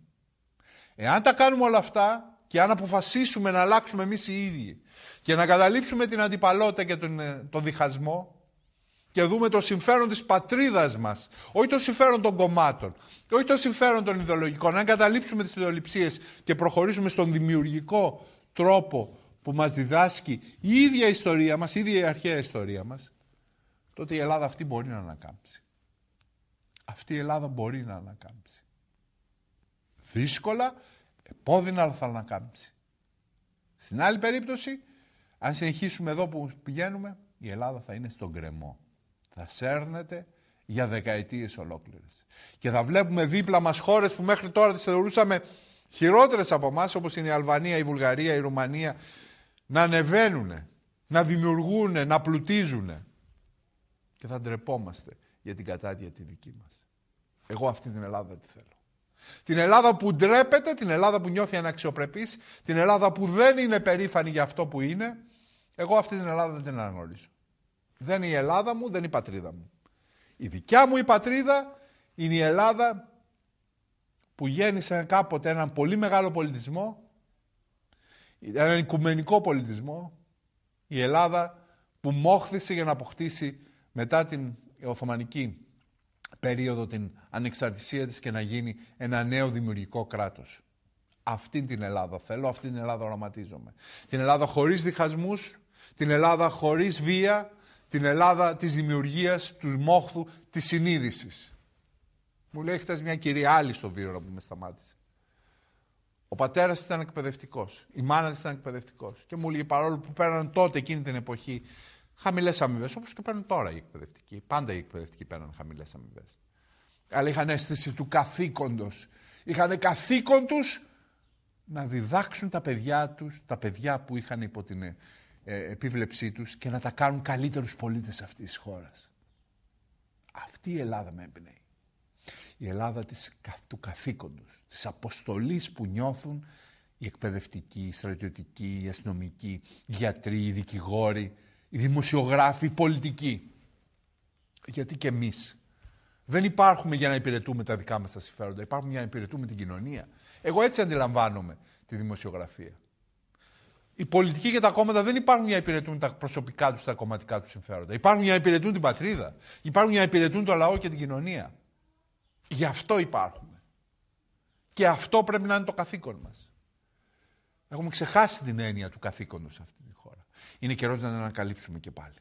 S1: Εάν τα κάνουμε όλα αυτά, και αν αποφασίσουμε να αλλάξουμε εμείς οι ίδιοι και να καταλήψουμε την αντιπαλότητα και τον, ε, τον διχασμό και δούμε το συμφέρον της πατρίδας μας, όχι το συμφέρον των κομμάτων, όχι το συμφέρον των ιδεολογικών, αν καταλήψουμε τις ιδεολειψίες και προχωρήσουμε στον δημιουργικό τρόπο που μας διδάσκει η ίδια ιστορία μας, η ίδια η αρχαία ιστορία μας, τότε η Ελλάδα αυτή μπορεί να ανακάμψει. Αυτή η Ελλάδα μπορεί να ανακάμψει. Δύσκολα Επώδυνα, αλλά θα ανακάμψει. Στην άλλη περίπτωση, αν συνεχίσουμε εδώ που πηγαίνουμε, η Ελλάδα θα είναι στον κρεμό. Θα σέρνεται για δεκαετίες ολόκληρες. Και θα βλέπουμε δίπλα μας χώρες που μέχρι τώρα τις θεωρούσαμε χειρότερες από εμάς, όπως είναι η Αλβανία, η Βουλγαρία, η Ρουμανία, να ανεβαίνουν, να δημιουργούν, να πλουτίζουν. Και θα ντρεπόμαστε για την κατάτια τη δική μας. Εγώ αυτή την Ελλάδα τη θέλω. Την Ελλάδα που ντρέπεται, την Ελλάδα που νιώθει αναξιοπρεπής, την Ελλάδα που δεν είναι περήφανη για αυτό που είναι. Εγώ αυτή την Ελλάδα δεν την αναγνωρίζω. Δεν είναι η Ελλάδα μου, δεν είναι η πατρίδα μου. Η δικιά μου η πατρίδα είναι η Ελλάδα που γέννησε κάποτε έναν πολύ μεγάλο πολιτισμό, έναν οικουμενικό πολιτισμό, η Ελλάδα που μόχθησε για να αποκτήσει μετά την Οθωμανική περίοδο την ανεξαρτησία της και να γίνει ένα νέο δημιουργικό κράτος. Αυτή την Ελλάδα θέλω, αυτή την Ελλάδα οραματίζομαι. Την Ελλάδα χωρίς διχασμούς, την Ελλάδα χωρίς βία, την Ελλάδα της δημιουργίας, του μόχθου, της συνείδησης. Μου λέει χτες μια κυρία άλλη στο βίωρο που με σταμάτησε. Ο πατέρας ήταν εκπαιδευτικός, η μάνα της ήταν εκπαιδευτικός. Και μου λέει παρόλο που πέραν τότε εκείνη την εποχή χαμηλές αμοιβές, όπως και παίρνουν τώρα οι εκπαιδευτικοί. Πάντα οι εκπαιδευτικοί παίρνουν χαμηλές αμοιβές. Αλλά είχαν αίσθηση του καθήκοντος. Είχαν καθήκον του να διδάξουν τα παιδιά τους, τα παιδιά που είχαν υπό την ε, επίβλεψή τους και να τα κάνουν καλύτερους πολίτες αυτής της χώρας. Αυτή η Ελλάδα με εμπνέει. Η Ελλάδα της, του καθήκοντος, της αποστολής που νιώθουν οι εκπαιδευτικοί, οι στρατιωτικοί, οι αστυνομικοί, οι γιατροί, οι δικηγόροι, οι δημοσιογράφοι, οι πολιτικοί. Γιατί και εμείς. Δεν υπάρχουμε για να υπηρετούμε τα δικά μας τα συμφέροντα. Υπάρχουμε για να υπηρετούμε την κοινωνία. Εγώ έτσι αντιλαμβάνομαι τη δημοσιογραφία. Οι πολιτικοί και τα κόμματα δεν υπάρχουν για να υπηρετούν τα προσωπικά τους, τα κομματικά τους συμφέροντα. Υπάρχουν για να υπηρετούν την πατρίδα. Υπάρχουν για να υπηρετούν το λαό και την κοινωνία. Γι' αυτό υπάρχουμε. Και αυτό πρέπει να είναι το καθήκον μας. Έχουμε ξεχάσει την έννοια του καθήκοντος αυτή. Είναι καιρός να την ανακαλύψουμε και πάλι.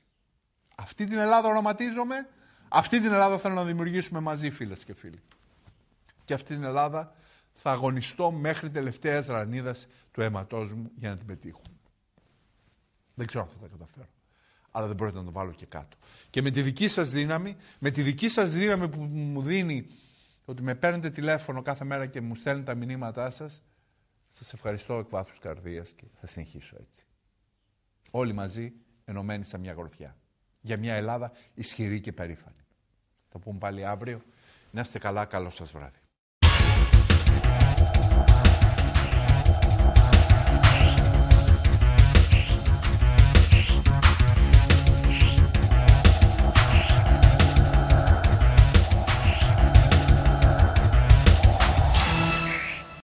S1: Αυτή την Ελλάδα οραματίζομαι, αυτή την Ελλάδα θέλω να δημιουργήσουμε μαζί φίλες και φίλοι. Και αυτή την Ελλάδα θα αγωνιστώ μέχρι τελευταίας ρανίδας του αίματός μου για να την πετύχω. Δεν ξέρω αν θα τα καταφέρω. Αλλά δεν πρόκειται να το βάλω και κάτω. Και με τη δική σας δύναμη, με τη δική σας δύναμη που μου δίνει ότι με παίρνετε τηλέφωνο κάθε μέρα και μου στέλνετε τα μηνύματά σας, σας ευχαριστώ εκ βάθους καρδίας και θα συνεχίσω έτσι. Όλοι μαζί ενωμένοι σε μια γροθιά. Για μια Ελλάδα ισχυρή και περήφανη. Θα πούμε πάλι αύριο. Να είστε καλά. Καλό σας βράδυ.